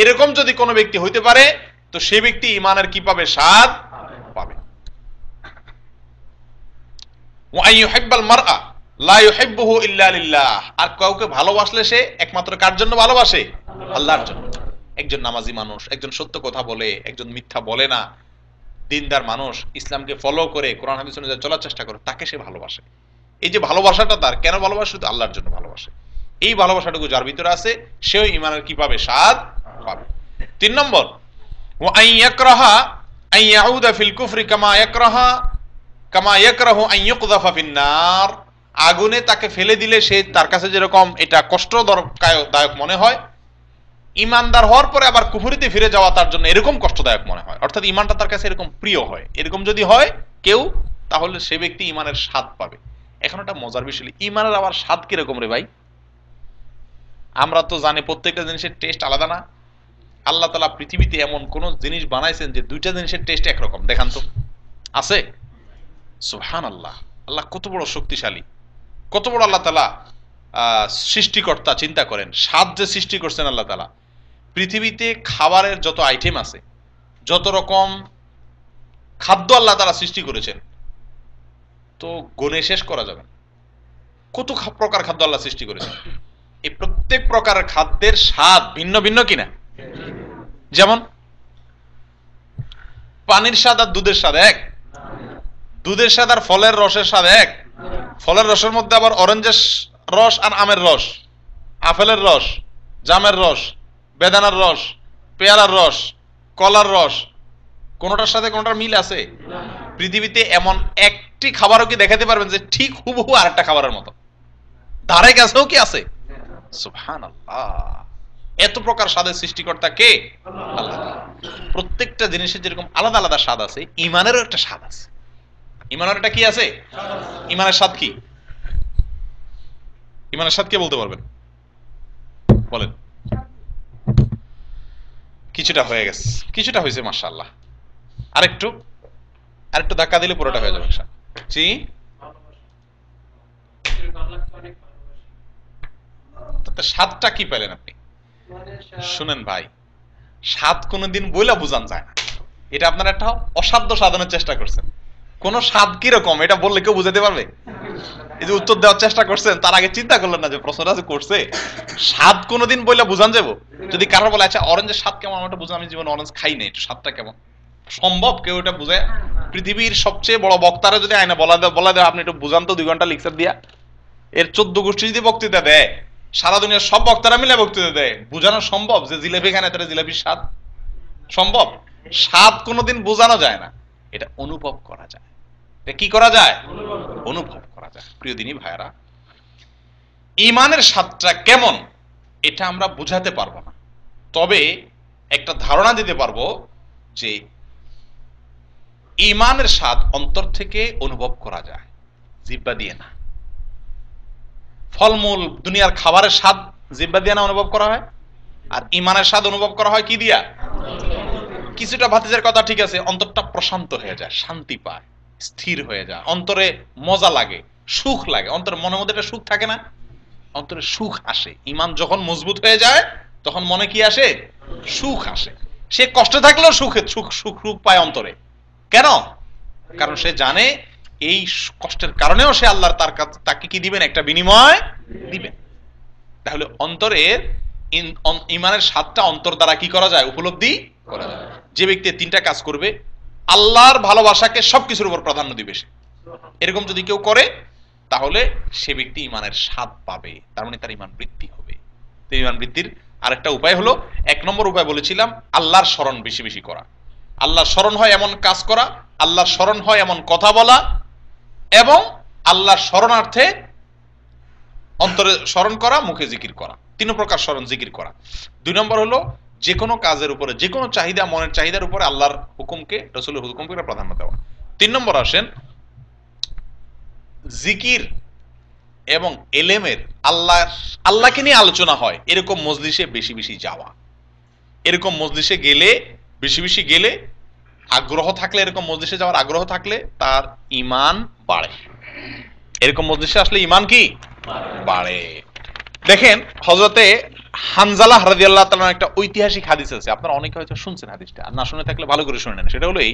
[SPEAKER 1] এরকম যদি কোনো ব্যক্তি হইতে পারে তো সে ব্যক্তি ইমানের কি পাবে স্বাদ পাবে আর কাউকে ভালোবাসলে সে একমাত্র কার জন্য ভালোবাসে আল্লাহর জন্য একজন নামাজি মানুষ একজন সত্য কথা বলে একজন মিথ্যা বলে না দিনদার মানুষ ইসলামকে ফলো করে কোরআন হাদিস অনুযায়ী চলার চেষ্টা করে তাকে সে ভালোবাসে এই যে ভালোবাসাটা তার কেন ভালোবাসে শুধু আল্লাহর জন্য ভালোবাসে এই ভালোবাসাটুকু যার ভিতরে আছে সেও ইমানের কি পাবে স্বাদ পাবে তিন নম্বর ও আইয়াকরাহা আইয়াউদা ফিল কুফরি কামা একরাহা কামা একরাহ আইয়ুকদাফা ফিন্নার আগুনে তাকে ফেলে দিলে সে তার কাছে যেরকম এটা দায়ক মনে হয় ইমানদার হওয়ার পরে আবার কুফুরিতে ফিরে যাওয়া তার জন্য এরকম কষ্টদায়ক মনে হয় অর্থাৎ ইমানটা তার কাছে এরকম প্রিয় হয় এরকম যদি হয় কেউ তাহলে সে ব্যক্তি ইমানের স্বাদ পাবে এখন একটা মজার বিষয় ইমানের আবার স্বাদ কিরকম রে ভাই আমরা তো জানি প্রত্যেকটা জিনিসের টেস্ট আলাদা না আল্লাহ তালা পৃথিবীতে এমন কোন জিনিস বানাইছেন যে দুইটা জিনিসের টেস্ট একরকম দেখান তো আছে সুহান আল্লাহ আল্লাহ কত বড় শক্তিশালী কত বড় আল্লাহ তালা সৃষ্টিকর্তা চিন্তা করেন স্বাদ যে সৃষ্টি করছেন আল্লাহ তালা পৃথিবীতে খাবারের যত আইটেম আছে যত রকম খাদ্য আল্লাহ তারা সৃষ্টি করেছেন তো গনে শেষ করা যাবে কত প্রকার খাদ্য আল্লাহ সৃষ্টি করেছেন এই প্রত্যেক প্রকার খাদ্যের স্বাদ ভিন্ন ভিন্ন কিনা যেমন পানির স্বাদ আর দুধের স্বাদ এক দুধের স্বাদ আর ফলের রসের স্বাদ এক ফলের রসের মধ্যে আবার অরেঞ্জের রস আর আমের রস আপেলের রস জামের রস বেদানার রস পেয়ারার রস কলার রস কোনোটার সাথে কোনোটার মিল আছে পৃথিবীতে এমন একটি খাবারও কি দেখাতে পারবেন যে ঠিক হুবহু আর একটা খাবারের মতো ধারে গেছেও কি আছে এত প্রকার স্বাদের সৃষ্টিকর্তা কে আল্লাহ প্রত্যেকটা জিনিসের যেরকম আলাদা আলাদা স্বাদ আছে ইমানেরও একটা স্বাদ আছে ইমানের একটা কি আছে ইমানের স্বাদ কি ইমানের স্বাদ কে বলতে পারবেন বলেন কিছুটা হয়ে গেছে কিছুটা হয়েছে মার্শাল্লাহ আরেকটু আরেকটু ধাক্কা দিলে পুরোটা হয়ে যাবে জি স্বাদটা কি পেলেন আপনি শুনেন ভাই স্বাদ কোনোদিন বইলা বোঝান যায় না এটা আপনার একটা অসাধ্য সাধনের চেষ্টা করছেন কোন স্বাদ কিরকম এটা বললে কেউ বুঝাতে পারবে এই যে উত্তর দেওয়ার চেষ্টা করছেন তার আগে চিন্তা করলেন না যে প্রশ্নটা করছে স্বাদ কোনোদিন বইলা বোঝান যাবো যদি বলে আচ্ছা অরেঞ্জের স্বাদ কেমন বুঝলাম আমি অরেঞ্জ খাই না একটু স্বাদটা কেমন সম্ভব কেউ এটা পৃথিবীর সবচেয়ে বড় বক্তারা যদি আয়না বলা দেয় বলা দেয় আপনি একটু বুঝান তো দুই ঘন্টা লেকচার দিয়া এর চোদ্দ গোষ্ঠী যদি বক্তৃতা দেয় সারা দুনিয়ার সব বক্তারা মিলে বক্তৃতা দেয় বোঝানো সম্ভব যে জিলেপি খানে তারা জিলেপির স্বাদ সম্ভব স্বাদ কোনোদিন বোঝানো যায় না এটা অনুভব করা যায় এটা কি করা যায় অনুভব করা যায় প্রিয় দিনী ভাইরা ইমানের স্বাদটা কেমন এটা আমরা বোঝাতে পারবো না তবে একটা ধারণা দিতে পারবো যে ইমানের স্বাদ অন্তর থেকে অনুভব করা যায় জিব্বা দিয়ে না ফলমূল দুনিয়ার খাবারের স্বাদ জিব্বা দিয়ে না অনুভব করা হয় আর ইমানের স্বাদ অনুভব করা হয় কি দিয়া কিছুটা ভাতিজের কথা ঠিক আছে অন্তরটা প্রশান্ত হয়ে যায় শান্তি পায় স্থির হয়ে যায় অন্তরে মজা লাগে সুখ লাগে অন্তরে মনে মধ্যে একটা সুখ থাকে না অন্তরে সুখ আসে ইমান যখন মজবুত হয়ে যায় তখন মনে কি আসে সুখ আসে সে কষ্টে থাকলেও সুখে সুখ সুখ সুখ পায় অন্তরে কেন কারণ সে জানে এই কষ্টের কারণেও সে আল্লাহর তার তাকে কি দিবেন একটা বিনিময় দিবেন তাহলে অন্তরের ইমানের সাতটা অন্তর দ্বারা কি করা যায় উপলব্ধি করা যায় যে ব্যক্তি তিনটা কাজ করবে আল্লাহর ভালোবাসাকে সবকিছুর উপর প্রাধান্য দিবে সে এরকম যদি কেউ করে তাহলে সে ব্যক্তি ইমানের স্বাদ পাবে তার মানে তার ইমান বৃদ্ধি হবে তো ইমান বৃদ্ধির আরেকটা উপায় হলো এক নম্বর উপায় বলেছিলাম আল্লাহর স্মরণ বেশি বেশি করা আল্লাহর স্মরণ হয় এমন কাজ করা আল্লাহর স্মরণ হয় এমন কথা বলা এবং আল্লাহ স্মরণার্থে অন্তরে স্মরণ করা মুখে জিকির করা তিন প্রকার স্মরণ জিকির করা দুই নম্বর হলো যে কোনো কাজের উপরে যে কোনো চাহিদা মনের চাহিদার উপরে আল্লাহর হুকুমকে রসুলের হুকুমকে প্রাধান্য দেওয়া তিন নম্বর আসেন জিকির এবং এলেমের আল্লাহ আল্লাহকে নিয়ে আলোচনা হয় এরকম মজলিসে বেশি বেশি যাওয়া এরকম মজলিসে গেলে বেশি বেশি গেলে আগ্রহ থাকলে এরকম মজলিসে যাওয়ার আগ্রহ থাকলে তার ইমান বাড়ে এরকম মজলিসে আসলে ইমান কি বাড়ে দেখেন হজরতে হানজালা হরদি আল্লাহ তালার একটা ঐতিহাসিক হাদিস আছে আপনারা অনেকে হয়তো শুনছেন হাদিসটা আর না শুনে থাকলে ভালো করে শুনে নেন সেটা হলো এই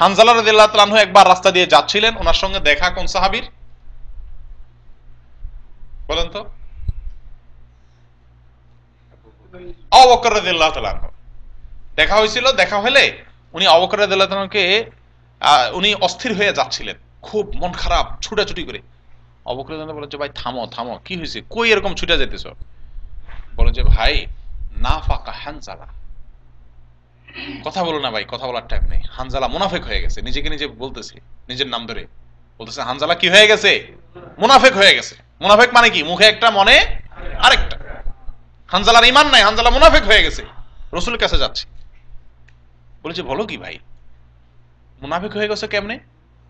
[SPEAKER 1] হানজালা রদি আল্লাহ তালাহ একবার রাস্তা দিয়ে যাচ্ছিলেন ওনার সঙ্গে দেখা কোন সাহাবির বলেন তো অবকর রদি আল্লাহ তালাহ দেখা হয়েছিল দেখা হলে উনি অবকর রদি আল্লাহ তালাহকে উনি অস্থির হয়ে যাচ্ছিলেন খুব মন খারাপ ছুটাছুটি করে অবক্রজনে বলেছে ভাই থামো থামো কি হয়েছে কই এরকম ছুটা যেতেছ বলো যে ভাই না ফাঁকা হানজালা কথা বলো না ভাই কথা বলার টাইম নেই হানজালা মুনাফেক হয়ে গেছে নিজেকে নিজে বলতেছে নিজের নাম ধরে বলতেছে হানজালা কি হয়ে গেছে মুনাফেক হয়ে গেছে মুনাফেক মানে কি মুখে একটা মনে আরেকটা হানজালার ইমান নাই হানজালা মুনাফেক হয়ে গেছে রসুলের কাছে যাচ্ছে বলেছে বলো কি ভাই মুনাফেক হয়ে গেছে কেমনে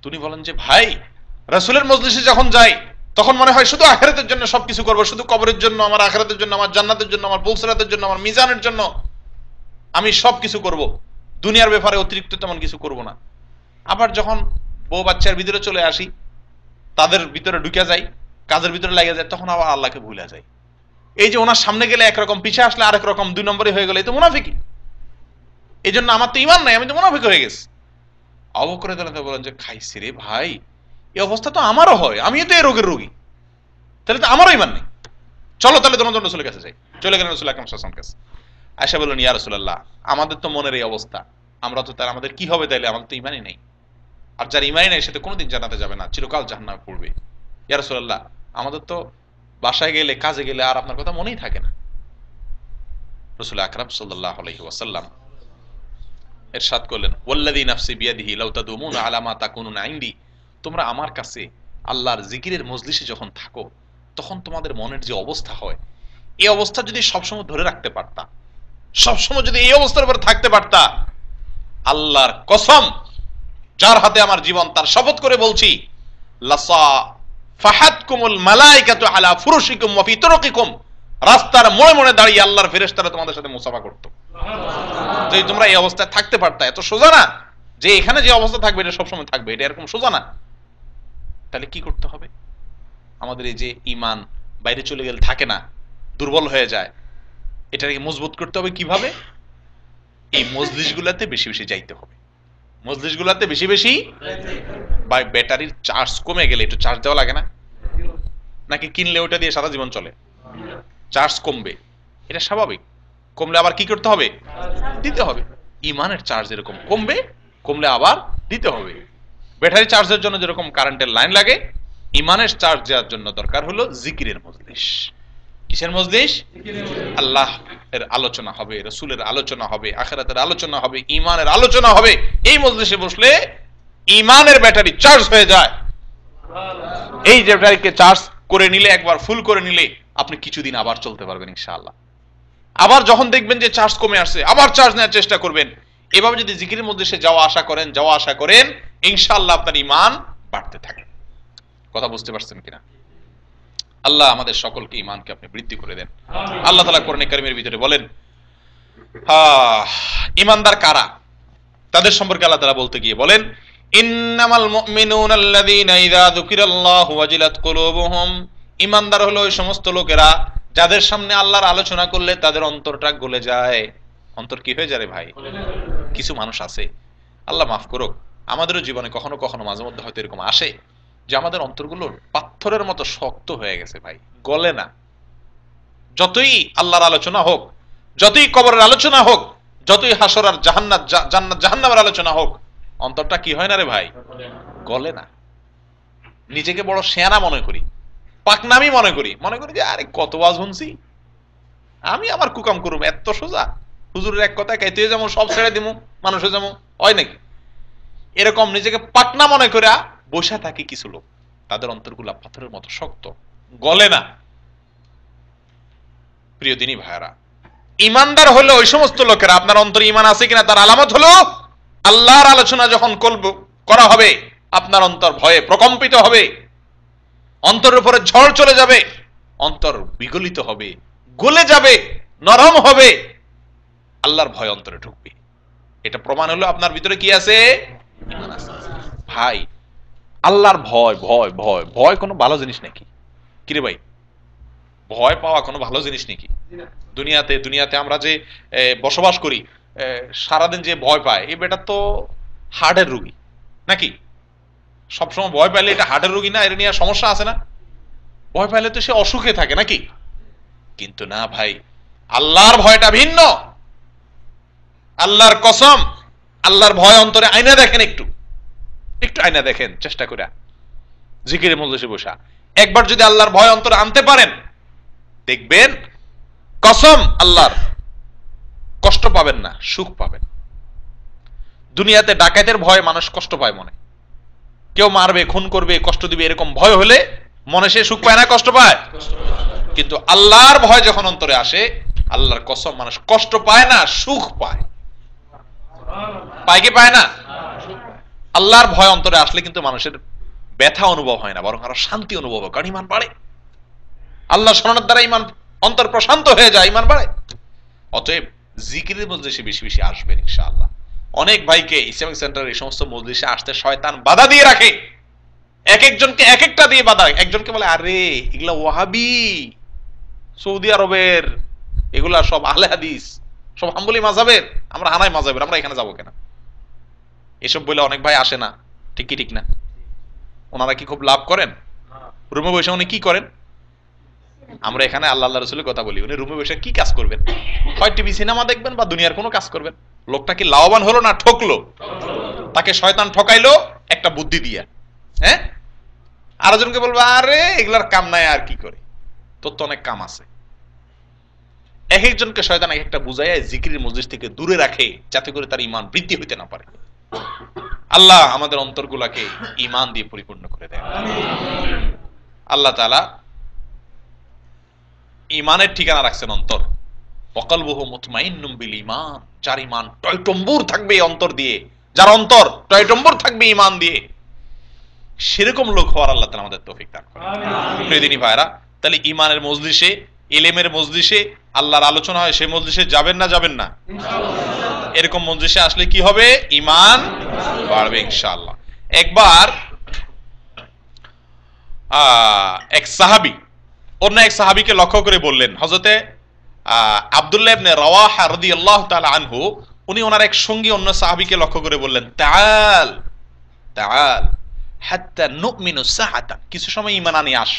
[SPEAKER 1] তিনি বলেন যে ভাই রাসুলের মজলিসে যখন যাই তখন মনে হয় শুধু আখেরাতের জন্য সবকিছু করবো শুধু কবরের জন্য আমার আখেরাতের জন্য আমার জান্নাতের জন্য আমার বুলসরাতের জন্য আমার মিজানের জন্য আমি সব কিছু করব। দুনিয়ার ব্যাপারে অতিরিক্ত তেমন কিছু করব না আবার যখন বউ বাচ্চার ভিতরে চলে আসি তাদের ভিতরে ঢুকে যাই কাজের ভিতরে লাগে যায় তখন আবার আল্লাহকে ভুলে যায় এই যে ওনার সামনে গেলে একরকম পিছিয়ে আসলে আরেক রকম দুই নম্বরে হয়ে গেলে তো মুনাফিকি এই জন্য আমার তো ইমান নাই আমি তো মুনাফিক হয়ে গেছি অবকরে বলেন যে খাইছি রে ভাই এই অবস্থা তো আমারও হয় আমিও তো এই রোগের রোগী তাহলে তো আমারও ইমান নেই চলো তাহলে তোমার রসুলের কাছে যাই চলে গেলেন রসুল আকরম সাসান কাছে আশা বলুন ইয়া রসুল্লাহ আমাদের তো মনের এই অবস্থা আমরা তো তার আমাদের কি হবে তাইলে আমাদের তো ইমানই নেই আর যার ইমানই নেই সে তো কোনোদিন জানাতে যাবে না চিরকাল জাহান্ন পড়বে ইয়া রসুল্লাহ আমাদের তো বাসায় গেলে কাজে গেলে আর আপনার কথা মনেই থাকে না রসুল আকরাম সাল্লাহ আলহি ওয়াসাল্লাম এরশাদ করলেন ওল্লাদি নাফসি বিয়াদিহি লাউতাদুমুন আলামা তাকুনুন আইন্দি তোমরা আমার কাছে আল্লাহর জিকিরের মজলিসে যখন থাকো তখন তোমাদের মনের যে অবস্থা হয় এই অবস্থা যদি সবসময় ধরে রাখতে পারতা সবসময় যদি এই অবস্থার উপরে থাকতে পারতা আল্লাহর কসম যার হাতে আমার জীবন তার শপথ করে বলছি লাসা ফাহাদ কুমুল মালাইকাতু আলা ফুরুশিকুম ওয়া ফি তুরুকিকুম রাস্তার মোড়ে মোড়ে দাঁড়িয়ে আল্লাহর ফেরেশতারা তোমাদের সাথে মুসাফা করত যদি তোমরা এই অবস্থায় থাকতে পারতা এত সোজা না যে এখানে যে অবস্থা থাকবে এটা সবসময় থাকবে এটা এরকম সোজা না তাহলে কি করতে হবে আমাদের এই যে ইমান বাইরে চলে গেলে থাকে না দুর্বল হয়ে যায় এটাকে মজবুত করতে হবে কিভাবে এই মজলিশগুলাতে বেশি বেশি যাইতে হবে মজলিশগুলাতে বেশি বেশি বা ব্যাটারির চার্জ কমে গেলে একটু চার্জ দেওয়া লাগে না নাকি কিনলে ওটা দিয়ে সারা জীবন চলে চার্জ কমবে এটা স্বাভাবিক কমলে আবার কি করতে হবে দিতে হবে ইমানের চার্জ এরকম কমবে কমলে আবার দিতে হবে ব্যাটারি চার্জের জন্য যেরকম কারেন্টের লাইন লাগে ইমানের চার্জ দেওয়ার জন্য দরকার হলো জিকিরের মজলিস কিসের মজলিস আল্লাহ এর আলোচনা হবে রসুলের আলোচনা হবে আখেরাতের আলোচনা হবে ইমানের আলোচনা হবে এই মজলিসে বসলে ইমানের ব্যাটারি চার্জ হয়ে যায় এই ব্যাটারিকে চার্জ করে নিলে একবার ফুল করে নিলে আপনি কিছুদিন আবার চলতে পারবেন ইনশাআল্লাহ আবার যখন দেখবেন যে চার্জ কমে আসছে আবার চার্জ নেওয়ার চেষ্টা করবেন এভাবে যদি জিকিরের মধ্যে সে যাওয়া আশা করেন যাওয়া আশা করেন ইনশাল্লাহ আপনার ইমান বাড়তে থাকে কথা বুঝতে পারছেন কিনা আল্লাহ আমাদের সকলকে ইমানকে আপনি বৃদ্ধি করে দেন আল্লাহ তালা করেন কারিমের ভিতরে বলেন ইমানদার কারা তাদের সম্পর্কে আল্লাহ তালা বলতে গিয়ে বলেন ইন্নামাল মুমিনুন আল্লাযীনা ইযা যুকিরাল্লাহু ওয়াজিলাত কুলুবুহুম ইমানদার হলো ওই সমস্ত লোকেরা যাদের সামনে আল্লাহর আলোচনা করলে তাদের অন্তরটা গলে যায় অন্তর কি হয়ে যায় ভাই কিছু মানুষ আছে আল্লাহ মাফ করুক আমাদেরও জীবনে কখনো কখনো মাঝে মধ্যে হয়তো এরকম আসে যে আমাদের অন্তরগুলো পাথরের মতো শক্ত হয়ে গেছে ভাই গলে না যতই আল্লাহর আলোচনা হোক যতই কবরের আলোচনা হোক যতই হাসর আর জাহান্নাত জান্নাত জাহান্নামের আলোচনা হোক অন্তরটা কি হয় না রে ভাই গলে না নিজেকে বড় সেয়ানা মনে করি পাকনামি মনে করি মনে করি যে আরে কত বাজ হনছি আমি আমার কুকাম করুম এত সোজা হুজুরের এক কথা কেতে যেমন সব ছেড়ে দিব মানুষে যেমন হয় নাকি এরকম নিজেকে পাকনা মনে করে বসে থাকে কিছু লোক তাদের অন্তরগুলা পাথরের মতো শক্ত গলে না প্রিয় দিনী ভাইরা ইমানদার হলো ওই সমস্ত লোকেরা আপনার অন্তরে ইমান আছে কিনা তার আলামত হলো আল্লাহর আলোচনা যখন করব করা হবে আপনার অন্তর ভয়ে প্রকম্পিত হবে অন্তরের উপরে ঝড় চলে যাবে অন্তর বিগলিত হবে গলে যাবে নরম হবে আল্লাহর ভয় অন্তরে ঢুকবে এটা প্রমাণ হলো আপনার ভিতরে কি আছে ভাই আল্লাহর ভয় ভয় ভয় ভয় কোনো ভালো জিনিস নাকি কিরে ভাই ভয় পাওয়া কোনো ভালো জিনিস নাকি দুনিয়াতে দুনিয়াতে আমরা যে বসবাস করি সারাদিন যে ভয় পায় এই বেটা তো হার্টের রুগী নাকি সবসময় ভয় পাইলে এটা হার্টের রোগী না এটা নিয়ে সমস্যা আছে না ভয় পাইলে তো সে অসুখে থাকে নাকি কিন্তু না ভাই আল্লাহর ভয়টা ভিন্ন আল্লাহর কসম আল্লাহর ভয় অন্তরে আয়না দেখেন একটু একটু আয়না দেখেন চেষ্টা করে জিকিরের মজলিসে বসা একবার যদি আল্লাহর ভয় অন্তরে আনতে পারেন দেখবেন কসম আল্লাহর কষ্ট পাবেন না সুখ পাবেন দুনিয়াতে ডাকাতের ভয়ে মানুষ কষ্ট পায় মনে কেউ মারবে খুন করবে কষ্ট দিবে এরকম ভয় হলে মনে সে সুখ পায় না কষ্ট পায় কিন্তু আল্লাহর ভয় যখন অন্তরে আসে আল্লাহর কসম মানুষ কষ্ট পায় না সুখ পায় পায় কি পায় না আল্লাহর ভয় অন্তরে আসলে কিন্তু মানুষের ব্যথা অনুভব হয় না বরং আরো শান্তি অনুভব হয় কারণ ইমান বাড়ে আল্লাহ স্মরণের দ্বারা ইমান অন্তর প্রশান্ত হয়ে যায় ইমান বাড়ে অতএব জিকিরের মধ্যে সে বেশি বেশি আসবেন ইনশাআল্লাহ অনেক ভাইকে ইসলামিক সেন্টার এই সমস্ত মজলিসে আসতে শয়তান বাধা দিয়ে রাখে এক একজনকে এক একটা দিয়ে বাধা একজনকে বলে আরে এগুলা ওয়াহাবি সৌদি আরবের এগুলা সব আলে হাদিস সব হাম্বলি মাজাবের আমরা হানাই মাজাবের আমরা এখানে যাবো কেনা এসব বলে অনেক ভাই আসে না ঠিক কি ঠিক না ওনারা কি খুব লাভ করেন রুমে বসে উনি কি করেন আমরা এখানে আল্লাহ আল্লাহ রসুলের কথা বলি উনি রুমে বসে কি কাজ করবেন হয় টিভি সিনেমা দেখবেন বা দুনিয়ার কোনো কাজ করবেন লোকটা কি লাভবান হলো না ঠকলো তাকে শয়তান ঠকাইলো একটা বুদ্ধি দিয়া হ্যাঁ আরো জনকে বলবো আরে এগুলার কাম নাই আর কি করে তোর তো অনেক কাম আছে এক একজনকে শয়তান একটা বুঝাইয়া জিকির মজলিস থেকে দূরে রাখে যাতে করে তার ইমান বৃদ্ধি হইতে না পারে আল্লাহ আমাদের অন্তরগুলাকে ইমান দিয়ে পরিপূর্ণ করে দেয় আল্লাহ তালা ইমানের ঠিকানা রাখছেন অন্তর অকল বহু মুতমাইন বিল ইমান যার ইমান টয়টম্বুর থাকবে এই অন্তর দিয়ে যার অন্তর টয়টম্বুর থাকবে ইমান দিয়ে সেরকম লোক হওয়ার আল্লাহ তালা আমাদের তৌফিক দান করে প্রিয়দিনী ভাইরা তাহলে ইমানের মজলিসে এলেমের মজলিসে আল্লাহর আলোচনা হয় সেই মজলিসে যাবেন না যাবেন না এরকম মজলিসে আসলে কি হবে ইমান বাড়বে ইনশাআল্লাহ একবার এক সাহাবি অন্য এক সাহাবিকে লক্ষ্য করে বললেন হজরতে আবদুল্লাহ রওয়াহা আনহু উনি ওনার এক সঙ্গী অন্য লক্ষ্য করে বললেন কিছু সময় আস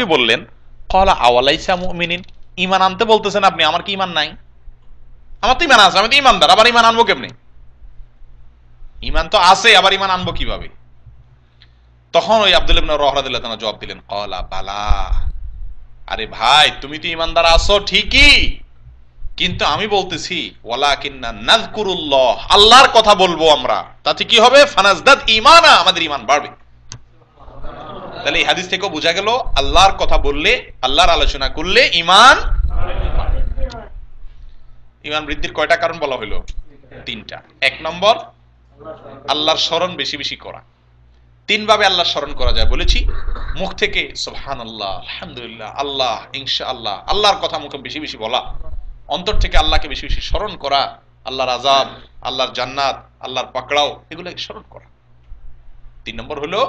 [SPEAKER 1] ওই বললেন কলা আনতে বলতেছেন আপনি আমার কি ইমান নাই আমার তো ইমান আছে আমি তো ইমানদার আবার ইমান আনবো কেমনি ইমান তো আছে আবার ইমান আনবো কিভাবে তখন ওই আব্দুল ইবনে রওয়াহা জবাব দিলেন কলা বালা আরে ভাই তুমি তো ইমানদার আছো ঠিকই কিন্তু আমি বলতেছি ওয়ালা কিন্না নাজকুরুল্লাহ আল্লাহর কথা বলবো আমরা তাতে কি হবে ফানাজদাদ ইমানা আমাদের ইমান বাড়বে তাহলে এই হাদিস থেকেও বোঝা গেল আল্লাহর কথা বললে আল্লাহর আলোচনা করলে ইমান ইমান বৃদ্ধির কয়টা কারণ বলা হইল তিনটা এক নম্বর আল্লাহর স্মরণ বেশি বেশি করা তিনভাবে আল্লাহ স্মরণ করা যায় বলেছি মুখ থেকে সোহান আল্লাহ আলহামদুলিল্লাহ আল্লাহ ইনশা আল্লাহ আল্লাহর কথা মুখে বেশি বেশি বলা অন্তর থেকে আল্লাহকে বেশি বেশি স্মরণ করা আল্লাহর আজাব আল্লাহর জান্নাত আল্লাহর পাকড়াও এগুলোকে স্মরণ করা তিন নম্বর হলো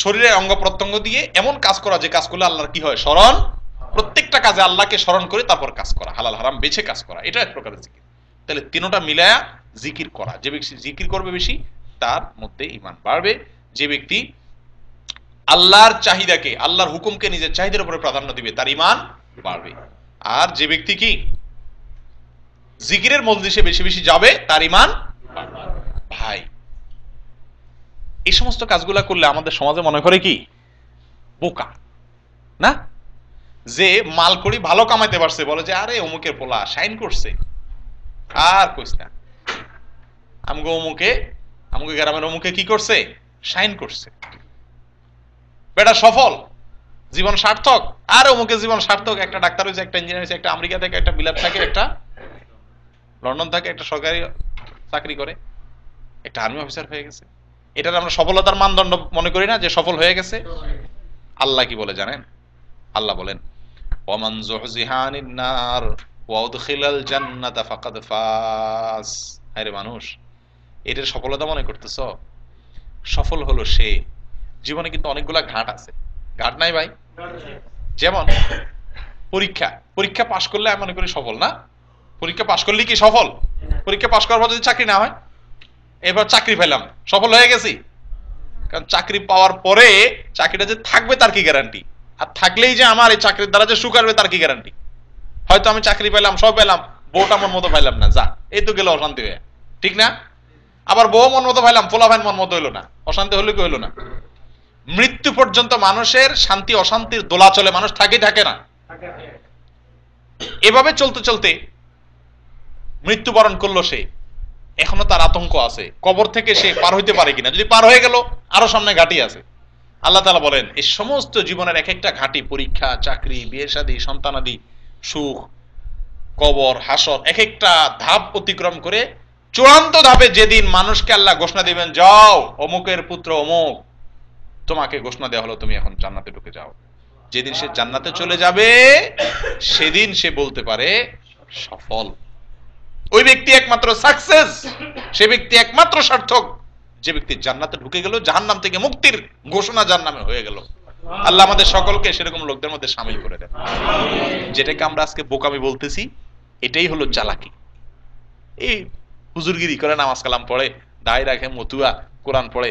[SPEAKER 1] শরীরের অঙ্গ প্রত্যঙ্গ দিয়ে এমন কাজ করা যে কাজ করলে আল্লাহর কি হয় স্মরণ প্রত্যেকটা কাজে আল্লাহকে স্মরণ করে তারপর কাজ করা হালাল হারাম বেছে কাজ করা এটা এক প্রকারের জিকির তাহলে তিনোটা মিলায়া জিকির করা যে বেশি জিকির করবে বেশি তার মধ্যে ইমান বাড়বে যে ব্যক্তি আল্লাহর চাহিদাকে আল্লাহর হুকুমকে নিজের চাহিদার উপরে প্রাধান্য দিবে তার ইমান বাড়বে আর যে ব্যক্তি কি জিকিরের মজলিসে বেশি বেশি যাবে তার ইমান ভাই এই সমস্ত কাজগুলা করলে আমাদের সমাজে মনে করে কি বোকা না যে মাল করি ভালো কামাইতে পারছে বলে যে আরে অমুকের পোলা সাইন করছে আর কইস না আমি অমুকে আমাকে গ্রামের অমুকে কি করছে সাইন করছে বেটা সফল জীবন সার্থক আর অমুকে জীবন সার্থক একটা ডাক্তার হয়েছে একটা ইঞ্জিনিয়ার হয়েছে একটা আমেরিকা থেকে একটা বিলাপ থাকে একটা লন্ডন থাকে একটা সরকারি চাকরি করে একটা আর্মি অফিসার হয়ে গেছে এটা আমরা সফলতার মানদণ্ড মনে করি না যে সফল হয়ে গেছে আল্লাহ কি বলে জানেন আল্লাহ বলেন ওমান জোহজিহানিন নার ওয়াউদখিলাল জান্নাতা ফাকাদ ফাস হ্যাঁ মানুষ এটার সফলতা মনে করতেছ সফল হলো সে জীবনে কিন্তু অনেকগুলা ঘাট আছে ঘাট নাই ভাই যেমন পরীক্ষা পরীক্ষা পাশ করলে আমি মনে করি সফল না পরীক্ষা পাশ করলে কি সফল পরীক্ষা পাশ করার পর যদি চাকরি না হয় এবার চাকরি পেলাম সফল হয়ে গেছি কারণ চাকরি পাওয়ার পরে চাকরিটা যে থাকবে তার কি গ্যারান্টি আর থাকলেই যে আমার এই চাকরির দ্বারা যে সুখ তার কি গ্যারান্টি হয়তো আমি চাকরি পেলাম সব পেলাম বউটা আমার মতো পাইলাম না যা এই তো গেলে অশান্তি হয়ে ঠিক না আবার বউ মন মতো ভাইলাম পোলাভাইন মন মতো হইলো না অশান্তি হইলো কি হইলো না মৃত্যু পর্যন্ত মানুষের শান্তি অশান্তির দোলা চলে মানুষ থাকে থাকে না এভাবে চলতে চলতে মৃত্যুবরণ করলো সে এখনো তার আতঙ্ক আছে কবর থেকে সে পার হইতে পারে কিনা যদি পার হয়ে গেল আরো সামনে ঘাটি আছে আল্লাহ তালা বলেন এই সমস্ত জীবনের এক একটা ঘাটি পরীক্ষা চাকরি বিয়ে শাদী সন্তানাদি সুখ কবর হাসর এক একটা ধাপ অতিক্রম করে চূড়ান্ত ধাপে যেদিন মানুষকে আল্লাহ ঘোষণা দিবেন যাও অমুকের পুত্র অমুক তোমাকে ঘোষণা দেওয়া হলো তুমি এখন জান্নাতে ঢুকে যাও যেদিন সে জান্নাতে চলে যাবে সেদিন সে বলতে পারে সফল ওই ব্যক্তি একমাত্র সাকসেস সে ব্যক্তি একমাত্র সার্থক যে ব্যক্তি জান্নাতে ঢুকে গেল নাম থেকে মুক্তির ঘোষণা যার নামে হয়ে গেল আল্লাহ আমাদের সকলকে সেরকম লোকদের মধ্যে সামিল করে দেন যেটাকে আমরা আজকে বোকামি বলতেছি এটাই হলো চালাকি এই হুজুরগিরি করে নামাজ কালাম পড়ে দায় রাখে মতুয়া কোরআন পড়ে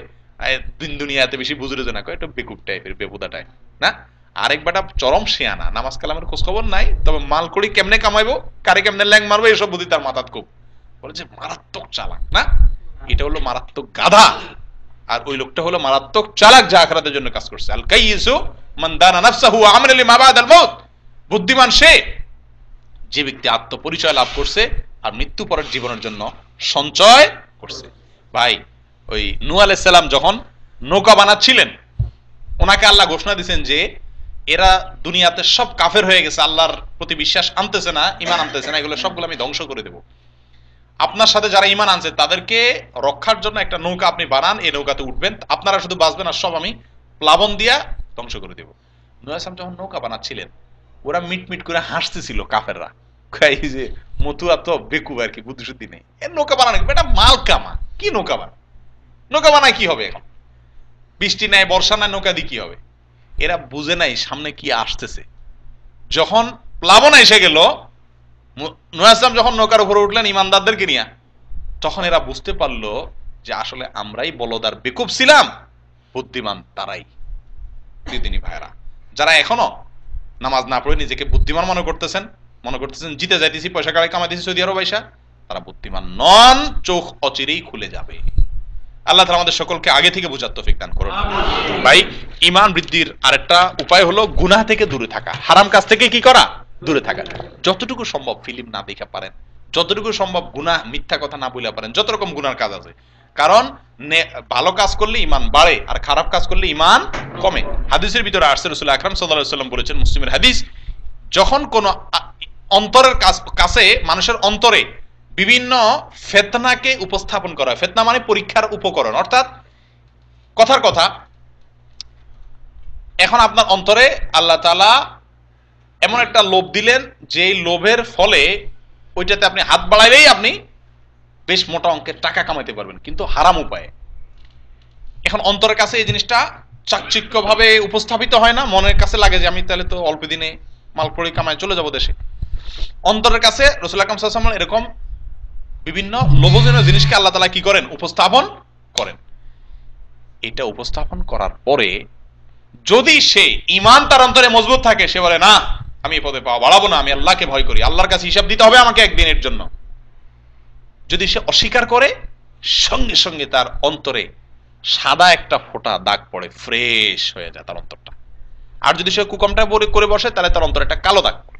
[SPEAKER 1] দিন দুনিয়াতে বেশি বুঝুরে না করে একটা বেকুব টাইপের বেপুদা টাইপ না আরেক বেটা চরম শিয়ানা নামাজ কালামের খোঁজ খবর নাই তবে মাল করি কেমনে কামাইবো কারে কেমনে ল্যাং মারবো এসব বুদ্ধি তার মাথাত খুব বলে যে মারাত্মক চালাক না এটা হলো মারাত্মক গাধা আর ওই লোকটা হলো মারাত্মক চালাক যা আখরাতের জন্য কাজ করছে আল ইসু মান দানা বুদ্ধিমান সে যে ব্যক্তি আত্মপরিচয় লাভ করছে আর মৃত্যু পরের জীবনের জন্য সঞ্চয় করছে ভাই ওই নু আলাইসাল্লাম যখন নৌকা বানাচ্ছিলেন ওনাকে আল্লাহ ঘোষণা দিচ্ছেন যে এরা দুনিয়াতে সব কাফের হয়ে গেছে আল্লাহর প্রতি বিশ্বাস আনতেছে না ইমান আনতেছে না এগুলো সবগুলো আমি ধ্বংস করে দেব আপনার সাথে যারা ইমান আনছে তাদেরকে রক্ষার জন্য একটা নৌকা আপনি বানান এই নৌকাতে উঠবেন আপনারা শুধু বাঁচবেন আর সব আমি প্লাবন দিয়া ধ্বংস করে দেব নুয়াসাম যখন নৌকা বানাচ্ছিলেন ওরা মিটমিট করে হাসতেছিল কাফেররা যে মতুয়া তো বেকুব আর কি বুদ্ধি শুদ্ধি নেই নৌকা বানানো এটা মাল কামা কি নৌকা বানা নৌকা বানায় কি হবে এখন বৃষ্টি নাই বর্ষা নাই নৌকা দিয়ে কি হবে এরা বুঝে নাই সামনে কি আসতেছে যখন প্লাবন এসে গেল নয়াসলাম যখন নৌকার উপরে উঠলেন ইমানদারদেরকে নিয়ে তখন এরা বুঝতে পারলো যে আসলে আমরাই বলদার বেকুব ছিলাম বুদ্ধিমান তারাই দিদিনী ভাইরা যারা এখনো নামাজ না পড়ে নিজেকে বুদ্ধিমান মনে করতেছেন মনে করতেছেন জিতে যাইতেছি পয়সা কাড়াই কামাইতেছি সৌদি আরব পয়সা তারা বুদ্ধিমান নন চোখ অচিরেই খুলে যাবে আল্লাহ তালা আমাদের সকলকে আগে থেকে বোঝার তৌফিক দান করুন ভাই ইমান বৃদ্ধির আরেকটা উপায় হলো গুনা থেকে দূরে থাকা হারাম কাজ থেকে কি করা দূরে থাকা যতটুকু সম্ভব ফিল্ম না দেখে পারেন যতটুকু সম্ভব গুনা মিথ্যা কথা না বলে পারেন যত রকম গুনার কাজ আছে কারণ ভালো কাজ করলে ইমান বাড়ে আর খারাপ কাজ করলে ইমান কমে হাদিসের ভিতরে আর্সের রসুল আকরাম সাল্লাহ সাল্লাম বলেছেন মুসলিমের হাদিস যখন কোনো অন্তরের কাছে মানুষের অন্তরে বিভিন্ন ফেতনাকে উপস্থাপন করা হয় ফেতনা মানে পরীক্ষার উপকরণ অর্থাৎ কথার কথা এখন আপনার অন্তরে আল্লাহ তালা এমন একটা লোভ দিলেন যে লোভের ফলে ওইটাতে আপনি হাত বাড়াইলেই আপনি বেশ মোটা অঙ্কের টাকা কামাইতে পারবেন কিন্তু হারাম উপায়ে এখন অন্তরের কাছে এই জিনিসটা চাকচিক্যভাবে উপস্থাপিত হয় না মনের কাছে লাগে যে আমি তাহলে তো অল্প দিনে মালপড়ি কামায় চলে যাবো দেশে অন্তরের কাছে রসুল আকরম সাল্লাম এরকম বিভিন্ন লোভজনীয় জিনিসকে আল্লাহ তালা কি করেন উপস্থাপন করেন এটা উপস্থাপন করার পরে যদি সে ইমান তার অন্তরে মজবুত থাকে সে বলে না আমি এ পদে পাওয়া বাড়াবো না আমি আল্লাহকে ভয় করি আল্লাহর কাছে হিসাব দিতে হবে আমাকে একদিনের জন্য যদি সে অস্বীকার করে সঙ্গে সঙ্গে তার অন্তরে সাদা একটা ফোটা দাগ পড়ে ফ্রেশ হয়ে যায় তার অন্তরটা আর যদি সে কুকমটা করে বসে তাহলে তার অন্তরে একটা কালো দাগ পড়ে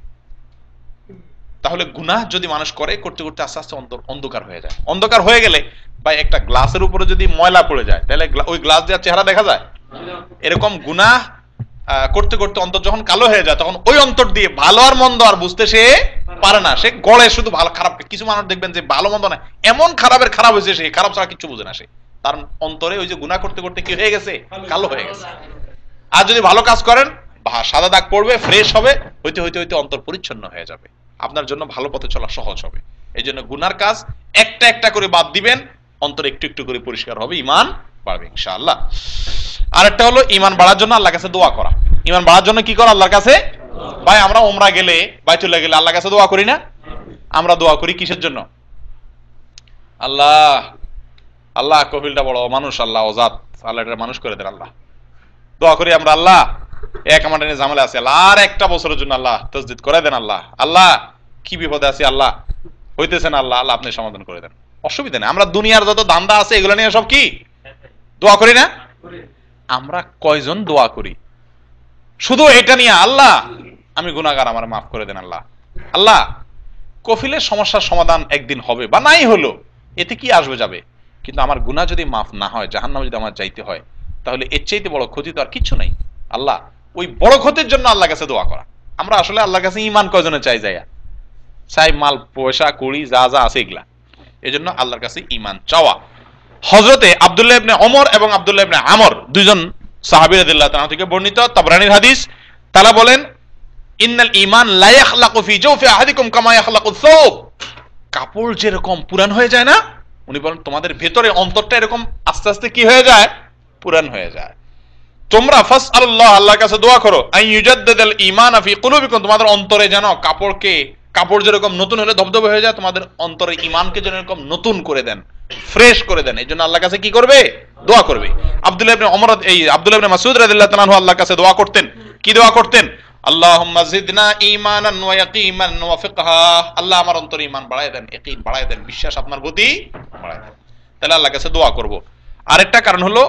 [SPEAKER 1] তাহলে গুনাহ যদি মানুষ করে করতে করতে আস্তে আস্তে অন্ধকার হয়ে যায় অন্ধকার হয়ে গেলে বা একটা গ্লাসের উপরে যদি ময়লা পড়ে যায় তাহলে ওই গ্লাস দেওয়ার চেহারা দেখা যায় এরকম গুনাহ করতে করতে অন্তর যখন কালো হয়ে যায় তখন ওই অন্তর দিয়ে ভালো আর মন্দ আর বুঝতে সে পারে না সে গড়ে শুধু ভালো খারাপ কিছু মানুষ দেখবেন যে ভালো মন্দ না এমন খারাপের খারাপ হয়েছে সে খারাপ ছাড়া কিছু বুঝে না সে তার অন্তরে ওই যে গুণা করতে করতে কি হয়ে গেছে কালো হয়ে গেছে আর যদি ভালো কাজ করেন সাদা দাগ পড়বে ফ্রেশ হবে হইতে হইতে হইতে অন্তর পরিচ্ছন্ন হয়ে যাবে আপনার জন্য ভালো পথে চলা সহজ হবে এই জন্য গুনার কাজ একটা একটা করে বাদ দিবেন অন্তর একটু একটু করে পরিষ্কার হবে ইমান বাড়বে ইনশাআল্লাহ আরেকটা হলো ইমান বাড়ার জন্য আল্লাহ কাছে দোয়া করা ইমান বাড়ার জন্য কি করা আল্লাহর কাছে ভাই আমরা ওমরা গেলে বাই চলে গেলে আল্লাহ কাছে দোয়া করি না আমরা দোয়া করি কিসের জন্য আল্লাহ আল্লাহ কবিলটা বড় মানুষ আল্লাহ ওজাত আল্লাহ মানুষ করে দেন আল্লাহ দোয়া করি আমরা আল্লাহ এক আমার আছে আল্লাহ আর একটা বছরের জন্য আল্লাহ তসজিদ করে দেন আল্লাহ আল্লাহ কি বিপদে আছে আল্লাহ হইতেছেন আল্লাহ আল্লাহ আপনি সমাধান করে দেন অসুবিধা নেই আমরা দুনিয়ার যত দান্দা আছে এগুলো নিয়ে সব কি দোয়া করি না আমরা কয়জন দোয়া করি শুধু এটা নিয়ে আল্লাহ আমি গুণাগার আমার মাফ করে দেন আল্লাহ আল্লাহ কফিলের সমস্যার সমাধান একদিন হবে বা নাই হলো এতে কি আসবে যাবে কিন্তু আমার গুণা যদি মাফ না হয় জাহান্ন যদি আমার যাইতে হয় তাহলে এর চাইতে বড় ক্ষতি তো আর কিছু নাই আল্লাহ ওই বড় ক্ষতির জন্য আল্লাহ কাছে দোয়া করা আমরা আসলে আল্লাহ কাছে ইমান কয়জনে চাই যাইয়া চাই মাল পয়সা কুড়ি যা যা আছে এগুলা এই জন্য আল্লাহর কাছে ইমান চাওয়া হজরতে আবদুল্লাহ ইবনে অমর এবং আবদুল্লাহ ইবনে আমর দুজন সাহাবির আদিল্লাহ তাহা থেকে বর্ণিত তাবরানির হাদিস তারা বলেন ইন্নাল ইমান লায়াখলাকু ফি জাওফি আহাদিকুম কামা ইয়াখলাকু সাওব কাপড় যেরকম পুরান হয়ে যায় না উনি বলেন তোমাদের ভেতরে অন্তরটা এরকম আস্তে আস্তে কি হয়ে যায় পুরান হয়ে যায় তোমরা ফার্স্ট আল্লাহ আল্লাহর কাছে দোয়া করো আই ইউজাদদাল ঈমান ফি কুলুবিকুম তোমাদের অন্তরে যেন কাপড়কে কাপড় যেরকম নতুন হলে ধবধবে হয়ে যায় তোমাদের অন্তরে ঈমানকে যেন এরকম নতুন করে দেন ফ্রেশ করে দেন এই আল্লাহর কাছে কি করবে দোয়া করবে আব্দুল ইবনে ওমর এই আব্দুল ইবনে মাসউদ রাদিয়াল্লাহু তাআলা আল্লাহর কাছে দোয়া করতেন কি দোয়া করতেন আল্লাহুম্মা জিদনা ঈমানান ওয়া ইয়াকীমান ওয়া ফিকহা আল্লাহ আমার অন্তরে ঈমান বাড়ায় দেন ইয়াকীন বাড়ায় দেন বিশ্বাস আপনার প্রতি বাড়ায় দেন তাহলে আল্লাহর কাছে দোয়া করব আরেকটা কারণ হলো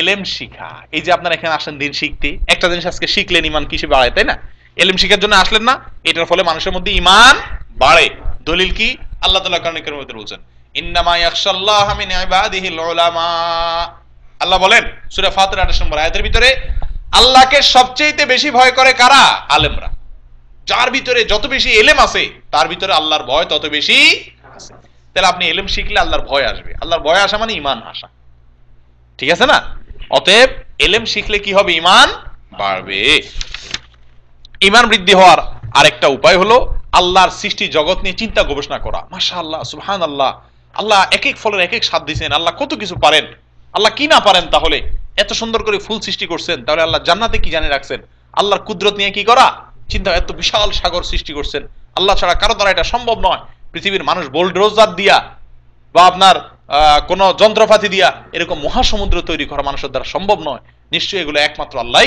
[SPEAKER 1] এলএম শিখা এই যে আপনারা এখানে আসেন দিন শিখতে একটা জিনিস আজকে শিখলেন ইমান কিসে বাড়ে তাই না এলএম শিখার জন্য আসলেন না এটার ফলে মানুষের মধ্যে ইমান বাড়ে দলিল কি আল্লাহ তালা কারণে কেন বলছেন ইন্নামা আল্লাহ বলেন সূরা ফাতির 28 নম্বর আয়াতের ভিতরে আল্লাহকে সবচেয়েতে বেশি ভয় করে কারা আলেমরা যার ভিতরে যত বেশি এলেম আছে তার ভিতরে আল্লাহর ভয় তত বেশি তাহলে আপনি এলেম শিখলে আল্লাহর ভয় আসবে আল্লাহর ভয় আসা মানে ইমান আসা ঠিক আছে না অতএব এলেম শিখলে কি হবে ইমান বাড়বে ইমান বৃদ্ধি হওয়ার আরেকটা উপায় হলো আল্লাহর সৃষ্টি জগৎ নিয়ে চিন্তা গবেষণা করা মাসা আল্লাহ সুহান আল্লাহ আল্লাহ এক এক ফলের এক এক স্বাদ দিয়েছেন আল্লাহ কত কিছু পারেন আল্লাহ কি না পারেন তাহলে এত সুন্দর করে ফুল সৃষ্টি করছেন তাহলে আল্লাহ জান্নাতে কি জানে রাখছেন আল্লাহর কুদরত নিয়ে কি করা চিন্তা এত বিশাল সাগর সৃষ্টি করছেন আল্লাহ ছাড়া কারো দ্বারা এটা সম্ভব নয় পৃথিবীর মানুষ বোল্ড রোজদার দিয়া বা আপনার কোন যন্ত্রপাতি দিয়া এরকম মহাসমুদ্র তৈরি করা মানুষের দ্বারা সম্ভব নয় নিশ্চয়ই এগুলো একমাত্র আল্লাহ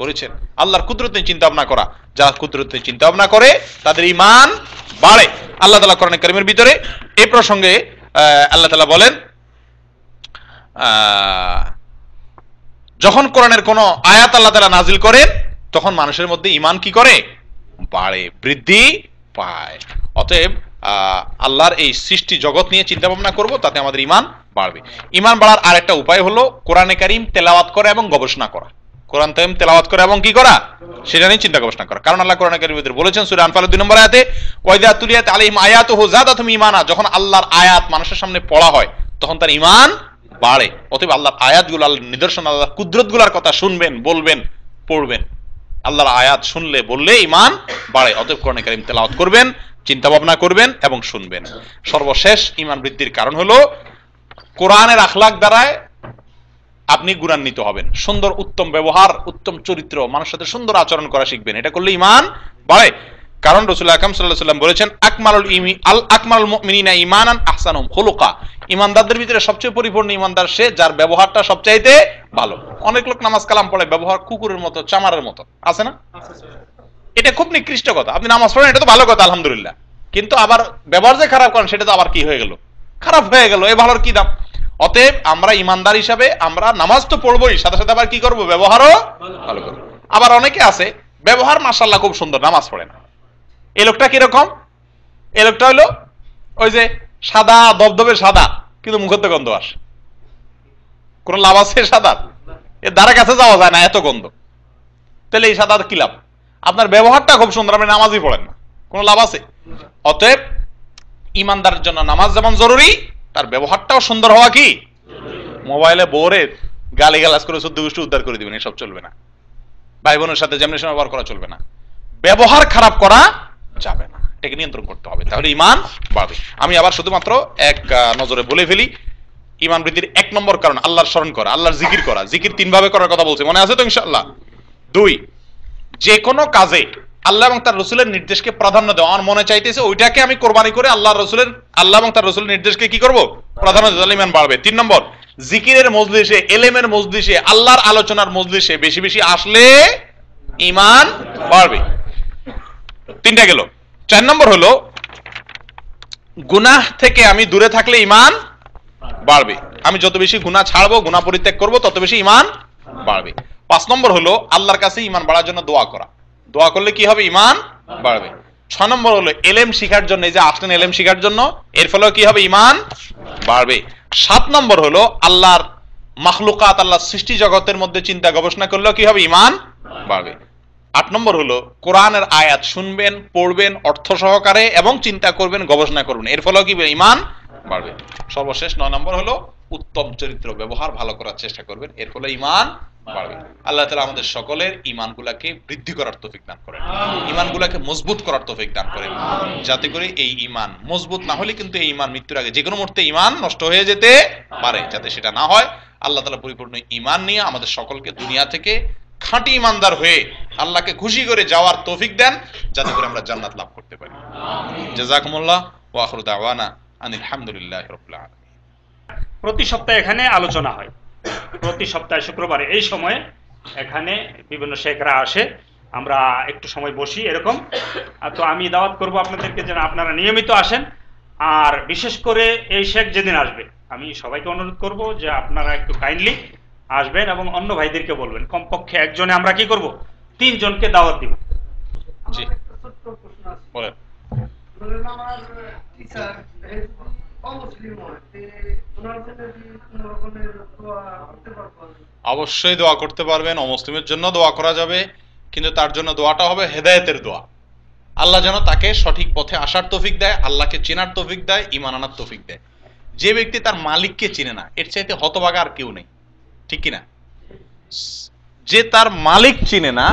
[SPEAKER 1] করেছেন আল্লাহর কুদরতে চিন্তা ভাবনা করা যারা কুদরতে চিন্তা ভাবনা করে তাদের ইমান বাড়ে আল্লাহ তালা করেন কারিমের ভিতরে এ প্রসঙ্গে আল্লাহ তালা বলেন যখন কোরআনের কোন আয়াত আল্লাহ তালা নাজিল করেন তখন মানুষের মধ্যে ইমান কি করে বাড়ে বৃদ্ধি পায় অতএব আল্লাহর এই সৃষ্টি জগৎ নিয়ে চিন্তা ভাবনা করবো তাতে আমাদের ইমান বাড়বে ইমান বাড়ার আর একটা উপায় হলো কোরআনে কারিম তেলাওয়াত করা এবং গবেষণা করা কোরআন তাইম তেলাওয়াত করা এবং কি করা সেটা নিয়ে চিন্তা গবেষণা করা কারণ আল্লাহ কোরআন কারিমদের বলেছেন সুরে আনফালের দুই নম্বর আয়াতে ওয়াইদা আলিম আয়াত হো ইমানা যখন আল্লাহর আয়াত মানুষের সামনে পড়া হয় তখন তার ইমান বাড়ে অতএব আল্লাহর আয়াতগুলো আল্লাহ নিদর্শন আল্লাহর কুদরতগুলোর কথা শুনবেন বলবেন পড়বেন আল্লাহর আয়াত শুনলে বললে ইমান বাড়ে অতএব কোরআন করিম তেলাওত করবেন চিন্তা ভাবনা করবেন এবং শুনবেন সর্বশেষ ইমান বৃদ্ধির কারণ হলো কোরআনের আখলাক দ্বারায় আপনি গুণান্বিত হবেন সুন্দর উত্তম ব্যবহার উত্তম চরিত্র মানুষ সাথে সুন্দর আচরণ করা শিখবেন এটা করলে ইমান বাড়ে কারণ রসুল আকাম সাল্লাহ সাল্লাম বলেছেন আকমারুল ইমি আল আকমারুল মিনিনা ইমান আন আহসানুম হলুকা ইমানদারদের ভিতরে সবচেয়ে পরিপূর্ণ ইমানদার সে যার ব্যবহারটা সবচাইতে ভালো অনেক লোক নামাজ কালাম পড়ে ব্যবহার কুকুরের মতো চামারের মতো আছে না এটা খুব নিকৃষ্ট কথা আপনি নামাজ পড়েন এটা তো ভালো কথা আলহামদুলিল্লাহ কিন্তু আবার ব্যবহার যে খারাপ করেন সেটা তো আবার কি হয়ে গেল খারাপ হয়ে গেল এ ভালোর কি দাম অতএব আমরা ইমানদার হিসাবে আমরা নামাজ তো পড়বোই সাথে সাথে আবার কি করব ব্যবহারও ভালো করবো আবার অনেকে আছে ব্যবহার মাসাল্লাহ খুব সুন্দর নামাজ পড়ে না এ লোকটা কিরকম এ লোকটা হলো ওই যে সাদা দবদবে সাদা কিন্তু মুখতে গন্ধ আসে কোন লাভ আছে সাদা এর দ্বারা কাছে যাওয়া যায় না এত গন্ধ তাহলে এই সাদা কি লাভ আপনার ব্যবহারটা খুব সুন্দর আপনি নামাজই পড়েন না কোন লাভ আছে অতএব ইমানদারের জন্য নামাজ যেমন জরুরি তার ব্যবহারটাও সুন্দর হওয়া কি মোবাইলে বোরে গালি গালাজ করে শুদ্ধ গুষ্ঠ উদ্ধার করে দিবেন এসব চলবে না ভাই বোনের সাথে যেমন ব্যবহার করা চলবে না ব্যবহার খারাপ করা যাবে না এটাকে নিয়ন্ত্রণ করতে হবে তাহলে ইমান বাড়বে আমি আবার শুধুমাত্র এক নজরে বলে ফেলি ইমান বৃদ্ধির এক নম্বর কারণ আল্লাহর স্মরণ করা আল্লাহর জিকির করা জিকির তিনভাবে করার কথা বলছে মনে আছে তো ইনশাল্লাহ দুই যে কোনো কাজে আল্লাহ এবং তার রসুলের নির্দেশকে প্রাধান্য দেওয়া আমার মনে চাইতেছে ওইটাকে আমি কোরবানি করে আল্লাহ রসুলের আল্লাহ এবং তার রসুলের নির্দেশকে কি করব প্রাধান্য দিতে ইমান বাড়বে তিন নম্বর জিকিরের মজলিসে এলেমের মজলিসে আল্লাহর আলোচনার মজলিসে বেশি বেশি আসলে ইমান বাড়বে তিনটা গেল চার নম্বর হলো গুনাহ থেকে আমি দূরে থাকলে ইমান বাড়বে আমি যত বেশি গুনা ছাড়বো গুনা পরিত্যাগ করবো তত বেশি ইমান বাড়বে পাঁচ নম্বর হলো আল্লাহর কাছে ইমান বাড়ার জন্য দোয়া করা দোয়া করলে কি হবে ইমান বাড়বে ছ নম্বর হলো এলএম শিখার জন্য এই যে আসলেন এলএম শিখার জন্য এর ফলে কি হবে ইমান বাড়বে সাত নম্বর হলো আল্লাহর মাহলুকাত আল্লাহ সৃষ্টি জগতের মধ্যে চিন্তা গবেষণা করলেও কি হবে ইমান বাড়বে আট নম্বর হলো কোরআনের আয়াত শুনবেন পড়বেন অর্থ সহকারে এবং চিন্তা করবেন গবেষণা করবেন এর ফলেও কি ইমান বাড়বে সর্বশেষ নয় নম্বর হলো উত্তম চরিত্র ব্যবহার ভালো করার চেষ্টা করবেন এর ফলে ইমান বাড়বে আল্লাহ তালা আমাদের সকলের ইমানগুলাকে বৃদ্ধি করার তোফিক দান করেন ইমানগুলাকে মজবুত করার তোফিক দান করেন যাতে করে এই ইমান মজবুত না হলে কিন্তু এই ইমান মৃত্যুর আগে যে কোনো মুহূর্তে ইমান নষ্ট হয়ে যেতে পারে যাতে সেটা না হয় আল্লাহ তালা পরিপূর্ণ ইমান নিয়ে আমাদের সকলকে দুনিয়া থেকে খাঁটি ইমানদার হয়ে আল্লাহকে খুশি করে যাওয়ার তৌফিক দেন যাতে করে আমরা জান্নাত লাভ করতে পারি জাজাকুমুল্লাহ ও আখরু দাওয়ানা প্রতি সপ্তাহে এখানে আলোচনা হয় প্রতি সপ্তাহে শুক্রবারে এই সময়ে এখানে বিভিন্ন শেখরা আসে আমরা একটু সময় বসি এরকম তো আমি দাওয়াত করব আপনাদেরকে যেন আপনারা নিয়মিত আসেন আর বিশেষ করে এই শেখ যেদিন আসবে আমি সবাইকে অনুরোধ করব যে আপনারা একটু কাইন্ডলি আসবেন এবং অন্য ভাইদেরকে বলবেন কমপক্ষে একজনে আমরা কি করব তিনজনকে দাওয়াত দিব জি অবশ্যই দোয়া করতে পারবেন অমুসলিমের জন্য দোয়া করা যাবে কিন্তু তার জন্য দোয়াটা হবে হেদায়েতের দোয়া আল্লাহ যেন তাকে সঠিক পথে আসার তফিক দেয় আল্লাহকে চেনার তফিক দেয় ইমান আনার তফিক দেয় যে ব্যক্তি তার মালিককে চিনে না এর চাইতে হতবাগা আর কেউ নেই ঠিক কিনা যে তার মালিক চিনে না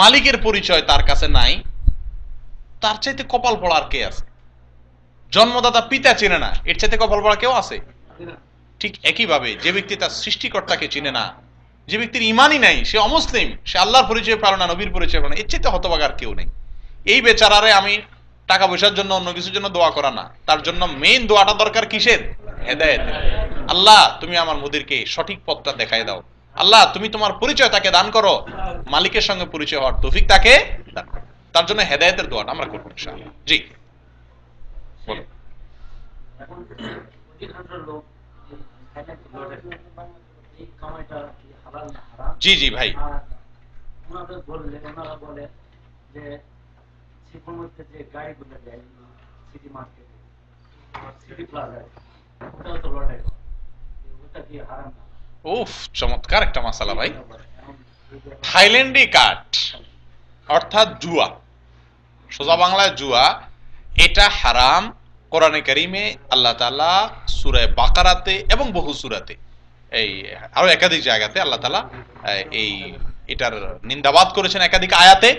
[SPEAKER 1] মালিকের পরিচয় তার কাছে নাই তার চাইতে কপাল পড়ার কে আছে জন্মদাতা পিতা চিনে না এর চাইতে কপাল পড়া কেউ আছে ঠিক একইভাবে যে ব্যক্তি তার সৃষ্টিকর্তাকে চিনে না যে ব্যক্তির ইমানই নাই সে অমুসলিম সে আল্লাহর পরিচয় পালো না নবীর পরিচয় পালো না এর চাইতে হতবাগার কেউ নেই এই বেচারারে আমি টাকা পয়সার জন্য অন্য কিছুর জন্য দোয়া করা না তার জন্য মেইন দোয়াটা দরকার কিসের হেদায়ত আল্লাহ তুমি আমার মুদিরকে সঠিক পথটা দেখাই দাও আল্লাহ তুমি তোমার পরিচয় তাকে দান করো মালিকের সঙ্গে পরিচয় হওয়ার তৌফিক তাকে দান করো তার জন্য হেদায়তের দোয়াটা আমরা করবো জি বলো জি জি ভাই বলে যে সে সমস্ত যে গাড়িগুলো দেয় সিটি মার্কেটে সিটি প্লাজায় ওটাও তো লড়াই ওটা কি হারাম উফ চমৎকার একটা মশালা ভাই থাইল্যান্ডি কাঠ অর্থাৎ জুয়া সোজা বাংলায় জুয়া এটা হারাম কোরআনে কারিমে আল্লাহ তালা সুরে বাকারাতে এবং বহু সুরাতে এই আরো একাধিক জায়গাতে আল্লাহ তালা এই এটার নিন্দাবাদ করেছেন একাধিক আয়াতে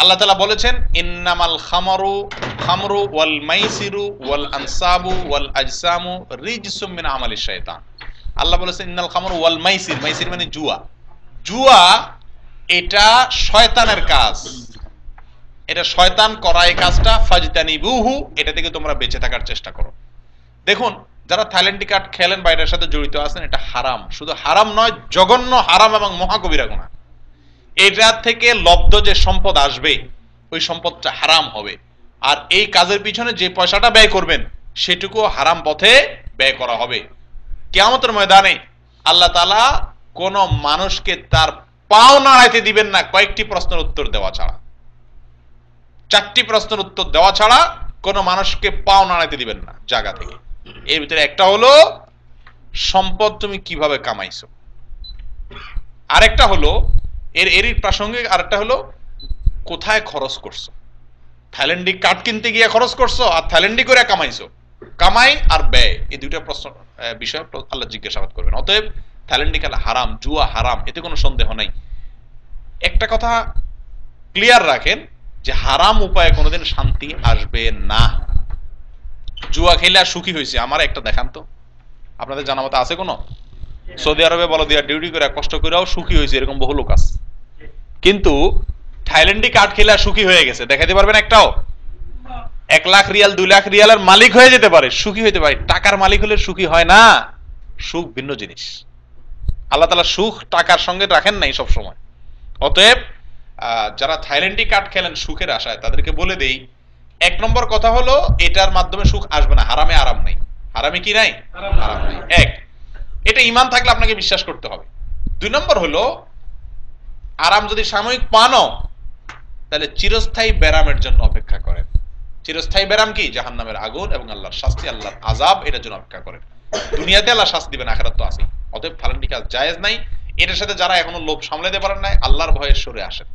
[SPEAKER 1] আল্লাহ তালা বলেছেন ইন্নামাল খামারু খামরু ওয়াল মাইসিরু ওয়াল আনসাবু ওয়াল আজসামু মিন আমালি শয়তান আল্লাহ বলেছেন ইন্নাল খামরু ওয়াল মাইসির মাইসির মানে জুয়া জুয়া এটা শয়তানের কাজ এটা শয়তান করা এই কাজটা ফাজদানি বুহু এটা থেকে তোমরা বেঁচে থাকার চেষ্টা করো দেখুন যারা থাইল্যান্ডি কার্ড খেলেন বা এটার সাথে জড়িত আছেন এটা হারাম শুধু হারাম নয় জঘন্য হারাম এবং মহাকবিরা গুণা এটা থেকে লব্ধ যে সম্পদ আসবে ওই সম্পদটা হারাম হবে আর এই কাজের পিছনে যে পয়সাটা ব্যয় করবেন সেটুকু হারাম পথে ব্যয় করা হবে কেমতের ময়দানে আল্লাহ তালা কোন মানুষকে তার পাও নাড়াইতে দিবেন না কয়েকটি প্রশ্নের উত্তর দেওয়া ছাড়া চারটি প্রশ্নের উত্তর দেওয়া ছাড়া কোনো মানুষকে পাও নাড়াইতে দিবেন না জায়গা থেকে এর ভিতরে একটা হলো সম্পদ তুমি কিভাবে কামাইছো আরেকটা হলো এর এরই প্রাসঙ্গিক আরেকটা হলো কোথায় খরচ করছো থাইল্যান্ডি কাঠ কিনতে গিয়ে খরচ করছো আর থাইল্যান্ডি করে কামাইছো কামাই আর ব্যয় এই দুইটা প্রশ্ন বিষয় আল্লাহ জিজ্ঞাসাবাদ করবেন অতএব থাইল্যান্ডি খেলা হারাম জুয়া হারাম এতে কোনো সন্দেহ নাই একটা কথা ক্লিয়ার রাখেন যে হারাম উপায়ে কোনোদিন শান্তি আসবে না জুয়া খেলে আর সুখী হয়েছে আমার একটা দেখান তো আপনাদের জানা মতো আছে কোনো সৌদি আরবে বলো দিয়া ডিউটি করে কষ্ট করেও সুখী হয়েছে এরকম বহু লোক আছে কিন্তু থাইল্যান্ডি কাঠ খেলা সুখী হয়ে গেছে দেখাতে পারবেন একটাও এক লাখ রিয়াল দুই লাখ রিয়ালের মালিক হয়ে যেতে পারে সুখী হইতে পারে টাকার মালিক হলে সুখী হয় না সুখ ভিন্ন জিনিস আল্লাহ তালা সুখ টাকার সঙ্গে রাখেন নাই সব সময় অতএব যারা থাইল্যান্ডি কাঠ খেলেন সুখের আশায় তাদেরকে বলে দেই এক নম্বর কথা হলো এটার মাধ্যমে সুখ আসবে না হারামে আরাম নাই হারামে কি নাই আরাম নাই এক এটা ইমান থাকলে আপনাকে বিশ্বাস করতে হবে দুই নম্বর হলো আরাম যদি সাময়িক পানও তাহলে চিরস্থায়ী ব্যারামের জন্য অপেক্ষা করেন চিরস্থায়ী ব্যারাম কি জাহান নামের আগুন এবং আল্লাহর শাস্তি আল্লাহর আজাব এটার জন্য অপেক্ষা করেন দুনিয়াতে আল্লাহ শাস্তি দিবেন আখেরাত তো আসেই অতএব ফালানটি কাজ জায়েজ নাই এটার সাথে যারা এখনো লোভ সামলাতে পারেন নাই আল্লাহর ভয়ে সরে আসেন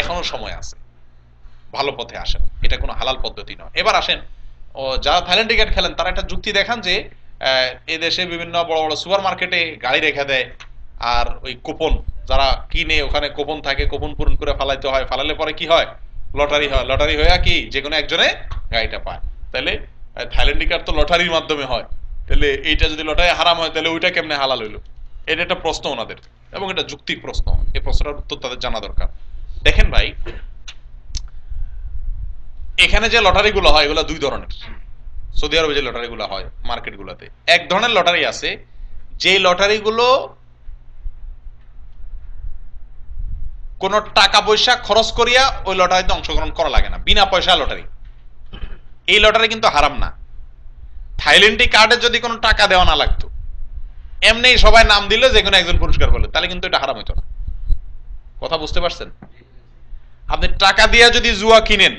[SPEAKER 1] এখনো সময় আছে ভালো পথে আসেন এটা কোনো হালাল পদ্ধতি নয় এবার আসেন ও যারা থাইল্যান্ড ক্রিকেট খেলেন তারা একটা যুক্তি দেখান যে এদেশে বিভিন্ন বড় বড় সুপার মার্কেটে গাড়ি রেখে দেয় আর ওই কুপন যারা কিনে ওখানে কোপন থাকে কোপন পূরণ করে ফালাইতে হয় ফালালে পরে কি হয় লটারি হয় লটারি হয়ে কি যে কোনো একজনে গাড়িটা পায় তাহলে থাইল্যান্ডিকার তো লটারির মাধ্যমে হয় তাহলে এইটা যদি লটারি হারাম হয় তাহলে ওইটা কেমনে হালাল হইলো এটা একটা প্রশ্ন ওনাদের এবং এটা যুক্তির প্রশ্ন এই প্রশ্নটার উত্তর তাদের জানা দরকার দেখেন ভাই এখানে যে লটারিগুলো হয় এগুলো দুই ধরনের সৌদি আরবে যে লটারিগুলো হয় মার্কেটগুলোতে এক ধরনের লটারি আছে যে লটারিগুলো কোনো টাকা পয়সা খরচ করিয়া ওই লটারিতে অংশগ্রহণ করা লাগে না বিনা পয়সা লটারি এই লটারি কিন্তু হারাম না থাইল্যান্ডি কার্ডে যদি কোনো টাকা দেওয়া না লাগতো এমনি সবাই নাম দিলে যে কোনো একজন পুরস্কার পেলো তাহলে কিন্তু এটা হারাম হইতো না কথা বুঝতে পারছেন আপনি টাকা দিয়ে যদি জুয়া কিনেন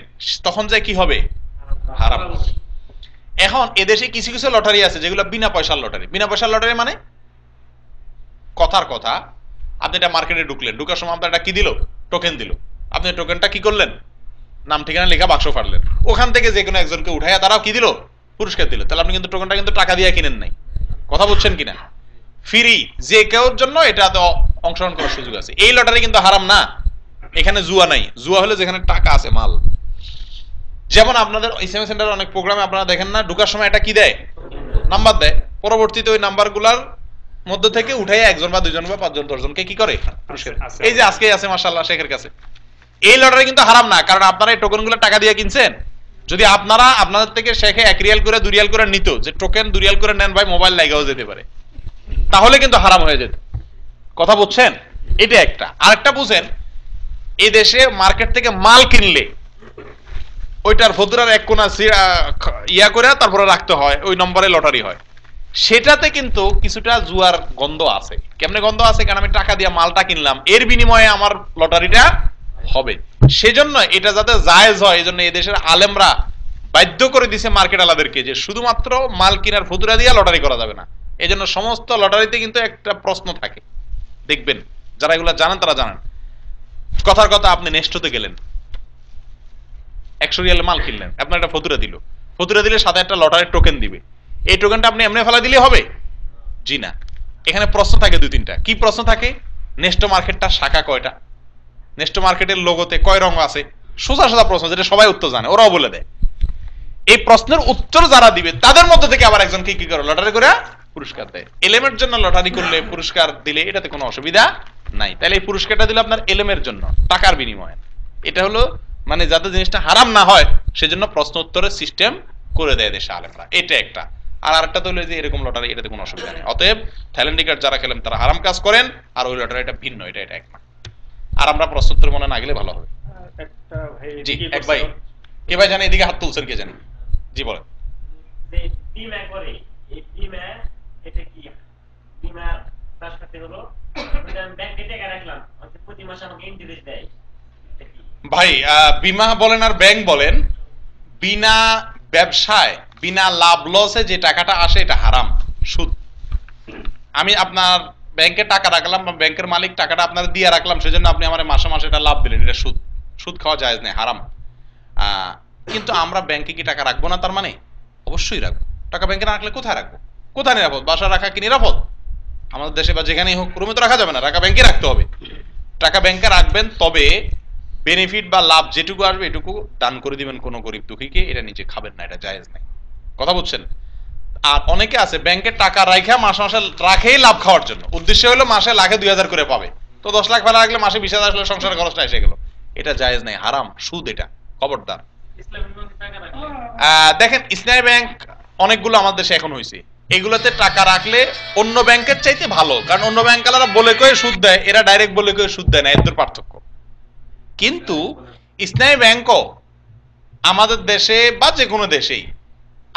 [SPEAKER 1] তখন যায় কি হবে হারাম এখন এদেশে কিছু কিছু লটারি আছে যেগুলো বিনা পয়সার লটারি বিনা পয়সার লটারি মানে কথার কথা আপনি এটা মার্কেটে ঢুকলেন ঢুকার সময় আপনার এটা কি দিল টোকেন দিল আপনি টোকেনটা কি করলেন নাম ঠিকানা লেখা বাক্স ফাড়লেন ওখান থেকে যে কোনো একজনকে উঠাইয়া তারাও কি দিল পুরস্কার দিল তাহলে আপনি কিন্তু টোকেনটা কিন্তু টাকা দিয়ে কিনেন নাই কথা বলছেন কিনা ফ্রি যে কেউ জন্য এটা তো অংশগ্রহণ করার সুযোগ আছে এই লটারি কিন্তু হারাম না এখানে জুয়া নাই জুয়া হলে যেখানে টাকা আছে মাল যেমন আপনাদের ইসলামী সেন্টারের অনেক প্রোগ্রামে আপনারা দেখেন না ঢুকার সময় এটা কি দেয় নাম্বার দেয় পরবর্তীতে ওই নাম্বারগুলার মধ্য থেকে উঠে একজন বা দুজন বা পাঁচজন দশজনকে কি করে আচ্ছা, আচ্ছা। এই যে আজকে আছে মাসাল্লাহ শেখের কাছে এই লটারি কিন্তু হারাম না কারণ আপনারা এই টোকেন টাকা দিয়ে কিনছেন যদি আপনারা আপনাদের থেকে শেখে এক রিয়াল করে দুই রিয়াল করে নিত যে টোকেন দুই রিয়াল করে নেন ভাই মোবাইল লাগাও যেতে পারে তাহলে কিন্তু হারাম হয়ে যেত কথা বুঝছেন এটা একটা আরেকটা বুঝেন এই দেশে মার্কেট থেকে মাল কিনলে ওইটার ভদ্রার এক কোনা ইয়া করে তারপরে রাখতে হয় ওই নম্বরে লটারি হয় সেটাতে কিন্তু কিছুটা জুয়ার গন্ধ আছে কেমনে গন্ধ আছে কারণ আমি টাকা দিয়ে মালটা কিনলাম এর বিনিময়ে আমার লটারিটা হবে সেজন্য এটা যাতে জায়েজ হয় এই জন্য এদেশের আলেমরা বাধ্য করে দিছে মার্কেট আলাদেরকে যে শুধুমাত্র মাল কিনার ফুতুরা দিয়ে লটারি করা যাবে না এই জন্য সমস্ত লটারিতে কিন্তু একটা প্রশ্ন থাকে দেখবেন যারা এগুলো জানেন তারা জানেন কথার কথা আপনি হতে গেলেন একশো রিয়ালে মাল কিনলেন আপনার একটা ফতুরা দিল ফতুরা দিলে সাথে একটা লটারির টোকেন দিবে এই টোকেনটা আপনি এমনি ফেলা দিলে হবে জি না এখানে প্রশ্ন থাকে দুই তিনটা কি প্রশ্ন থাকে নেস্টো মার্কেটটা শাখা কয়টা নেস্টো মার্কেটের লোগোতে কয় রঙ আছে সোজা সোজা প্রশ্ন যেটা সবাই উত্তর জানে ওরাও বলে দেয় এই প্রশ্নের উত্তর যারা দিবে তাদের মধ্যে থেকে আবার একজনকে কি করে লটারি করে পুরস্কার দেয় এলেমের জন্য লটারি করলে পুরস্কার দিলে এটাতে কোনো অসুবিধা নাই তাহলে এই পুরস্কারটা দিলে আপনার এলেমের জন্য টাকার বিনিময়ে এটা হলো মানে যাতে জিনিসটা হারাম না হয় সেজন্য প্রশ্ন উত্তরের সিস্টেম করে দেয় দেশে আলেমরা এটা একটা আর আরেকটা তো যে এরকম লটারি এটাতে কোনো অসুবিধা নেই অতএব থাইল্যান্ড ক্রিকেট যারা খেলেন তারা আরাম কাজ করেন আর ওই লটারিটা ভিন্ন এটা এটা একমাত্র আর আমরা প্রশ্নোত্তর মনে না গেলে ভালো হবে জি এক ভাই কে ভাই জানে এদিকে হাত তুলছেন কে জানেন জি বলেন ভাই বিমা বলেন আর ব্যাংক বলেন বিনা ব্যবসায় বিনা লাভ লসে যে টাকাটা আসে এটা হারাম সুদ আমি আপনার ব্যাংকে টাকা রাখলাম বা ব্যাংকের মালিক টাকাটা আপনার দিয়ে রাখলাম সেজন্য আপনি আমার মাসে মাসে এটা লাভ দিলেন এটা সুদ সুদ খাওয়া যায় না হারাম কিন্তু আমরা ব্যাংকে কি টাকা রাখবো না তার মানে অবশ্যই রাখবো টাকা ব্যাংকে না রাখলে কোথায় রাখবো কোথায় নিরাপদ বাসা রাখা কি নিরাপদ আমাদের দেশে বা যেখানেই হোক রুমে তো রাখা যাবে না টাকা ব্যাংকে রাখতে হবে টাকা ব্যাংকে রাখবেন তবে বেনিফিট বা লাভ যেটুকু আসবে এটুকু দান করে দিবেন কোনো গরিব দুঃখীকে এটা নিজে খাবেন না এটা জায়েজ নাই কথা বুঝছেন আর অনেকে আছে ব্যাংকে টাকা রাখা মাসে মাসে রাখেই লাভ খাওয়ার জন্য উদ্দেশ্য হলো মাসে লাখে দুই হাজার করে পাবে তো দশ লাখ ফেলা রাখলে মাসে বিশ হাজার আসলে সংসারের খরচটা এসে গেল এটা জায়জ নাই হারাম সুদ এটা খবরদার দেখেন ইসলাম ব্যাংক অনেকগুলো আমাদের দেশে এখন হয়েছে এগুলোতে টাকা রাখলে অন্য ব্যাংকের চাইতে ভালো কারণ অন্য ব্যাংক বলে কয়ে সুদ দেয় এরা ডাইরেক্ট বলে কয়ে সুদ দেয় না এদের পার্থক্য কিন্তু ইসলামী ব্যাংকও আমাদের দেশে বা যে কোনো দেশেই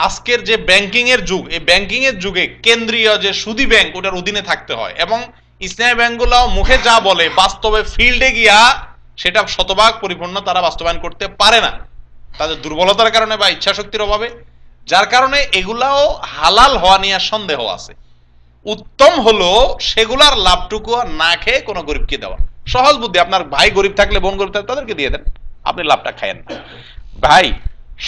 [SPEAKER 1] আজকের যে ব্যাংকিং এর যুগ এই ব্যাংকিং এর যুগে কেন্দ্রীয় যে সুদি ব্যাংক ওটার অধীনে থাকতে হয় এবং ইসলামী ব্যাংকগুলো মুখে যা বলে বাস্তবে ফিল্ডে গিয়া সেটা শতভাগ পরিপূর্ণ তারা বাস্তবায়ন করতে পারে না তাদের দুর্বলতার কারণে বা ইচ্ছা শক্তির অভাবে যার কারণে এগুলাও হালাল হওয়া নিয়ে সন্দেহ আছে উত্তম হলো সেগুলার লাভটুকু না খেয়ে কোনো গরিবকে দেওয়া সহজ বুদ্ধি আপনার ভাই গরিব থাকলে বোন গরিব থাকলে তাদেরকে দিয়ে দেন আপনি লাভটা খায়েন ভাই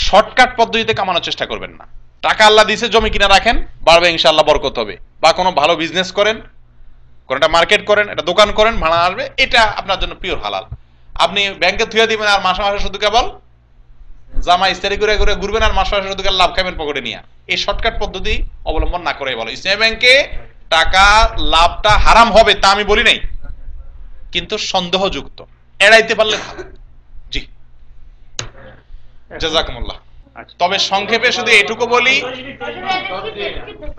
[SPEAKER 1] শর্টকাট পদ্ধতিতে কামানোর চেষ্টা করবেন না টাকা আল্লাহ দিছে জমি কিনা রাখেন বাড়বে ইনশাল্লাহ বরকত হবে বা কোনো ভালো বিজনেস করেন কোনো একটা মার্কেট করেন একটা দোকান করেন ভাড়া আসবে এটা আপনার জন্য পিওর হালাল আপনি ব্যাংকে থুয়ে দিবেন আর মাসে মাসে শুধু কেবল জামা ইস্তারি করে করে ঘুরবেন আর মাসে মাসে শুধু লাভ খাবেন পকেটে নিয়ে এই শর্টকাট পদ্ধতি অবলম্বন না করে বলো ইসলামী ব্যাংকে টাকা লাভটা হারাম হবে তা আমি বলি নাই কিন্তু সন্দেহযুক্ত এড়াইতে পারলে ভালো জাজাকুমুল্লাহ আচ্ছা। তবে সংক্ষেপে শুধু এটুকু বলি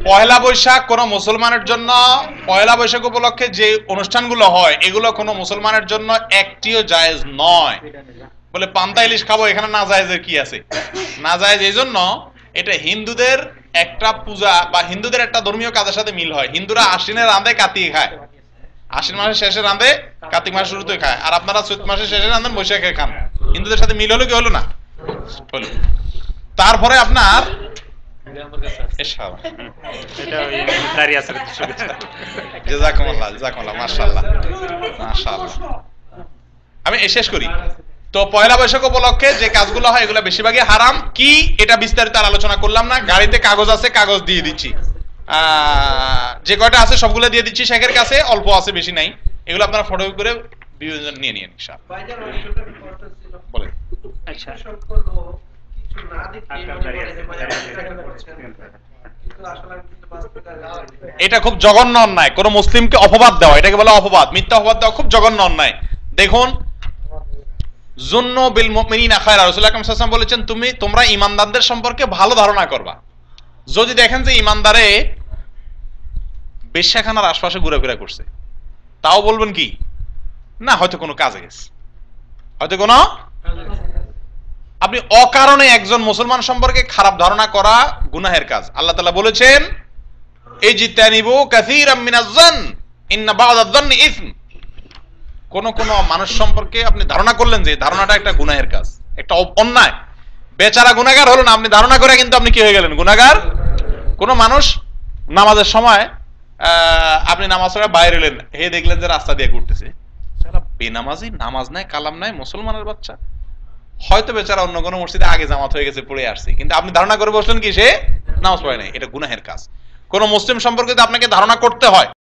[SPEAKER 1] পয়লা বৈশাখ কোন মুসলমানের জন্য পয়লা বৈশাখ উপলক্ষে যে অনুষ্ঠানগুলো হয় এগুলো কোনো মুসলমানের জন্য একটিও জায়েজ নয় বলে পান্তা ইলিশ খাবো এখানে না জায়েজের কি আছে না জায়েজ এই জন্য এটা হিন্দুদের একটা পূজা বা হিন্দুদের একটা ধর্মীয় কাজের সাথে মিল হয় হিন্দুরা আশ্বিনে রাঁধে কাতিয়ে খায় আশ্বিন মাসের শেষে রাঁধে কার্তিক মাসের শুরুতে খায় আর আপনারা চৈত মাসের শেষে রাঁধেন বৈশাখে খান হিন্দুদের সাথে মিল হলো কি হলো না তারপরে আপনার আমি শেষ করি তো পয়লা বৈশাখ উপলক্ষে যে কাজগুলো হয় এগুলো বেশিরভাগই হারাম কি এটা বিস্তারিত আর আলোচনা করলাম না গাড়িতে কাগজ আছে কাগজ দিয়ে দিচ্ছি যে কয়টা আছে সবগুলো দিয়ে দিচ্ছি শেখের কাছে অল্প আছে বেশি নাই এগুলো আপনারা ফটো করে বিয়োজন নিয়ে নিন আচ্ছা। এটা খুব জঘন্য অন্যায় কোন মুসলিমকে অপবাদ দেওয়া এটাকে বলা অপবাদ মিথ্যা অপবাদ দেওয়া খুব জঘন্য অন্যায় দেখুন জুন্ন বিল মুমিনিন খায়রা রাসূল আকরাম সাল্লাল্লাহু বলেছেন তুমি তোমরা ঈমানদারদের সম্পর্কে ভালো ধারণা করবা যদি দেখেন যে ঈমানদারে বেশ্যাখানার আশপাশে ঘোরাফেরা করছে তাও বলবেন কি না হয়তো কোনো কাজে গেছে হয়তো কোনো আপনি অকারণে একজন মুসলমান সম্পর্কে খারাপ ধারণা করা গুনাহের কাজ আল্লাহ তালা বলেছেন এই জিতানিবু কাসির কোন কোন মানুষ সম্পর্কে আপনি ধারণা করলেন যে ধারণাটা একটা গুনাহের কাজ একটা অন্যায় বেচারা গুনাগার হলো না আপনি ধারণা করে কিন্তু আপনি কি হয়ে গেলেন গুনাগার কোন মানুষ নামাজের সময় আপনি নামাজ পড়ে বাইরে এলেন হে দেখলেন যে রাস্তা দিয়ে ঘুরতেছে বেনামাজি নামাজ নাই কালাম নাই মুসলমানের বাচ্চা হয়তো বেচারা অন্য কোনো মসজিদে আগে জামাত হয়ে গেছে পড়ে আসছে কিন্তু আপনি ধারণা করে বসলেন কি সে নামাজ পড়ে নাই এটা গুনাহের কাজ কোন মুসলিম সম্পর্কে আপনাকে ধারণা করতে হয়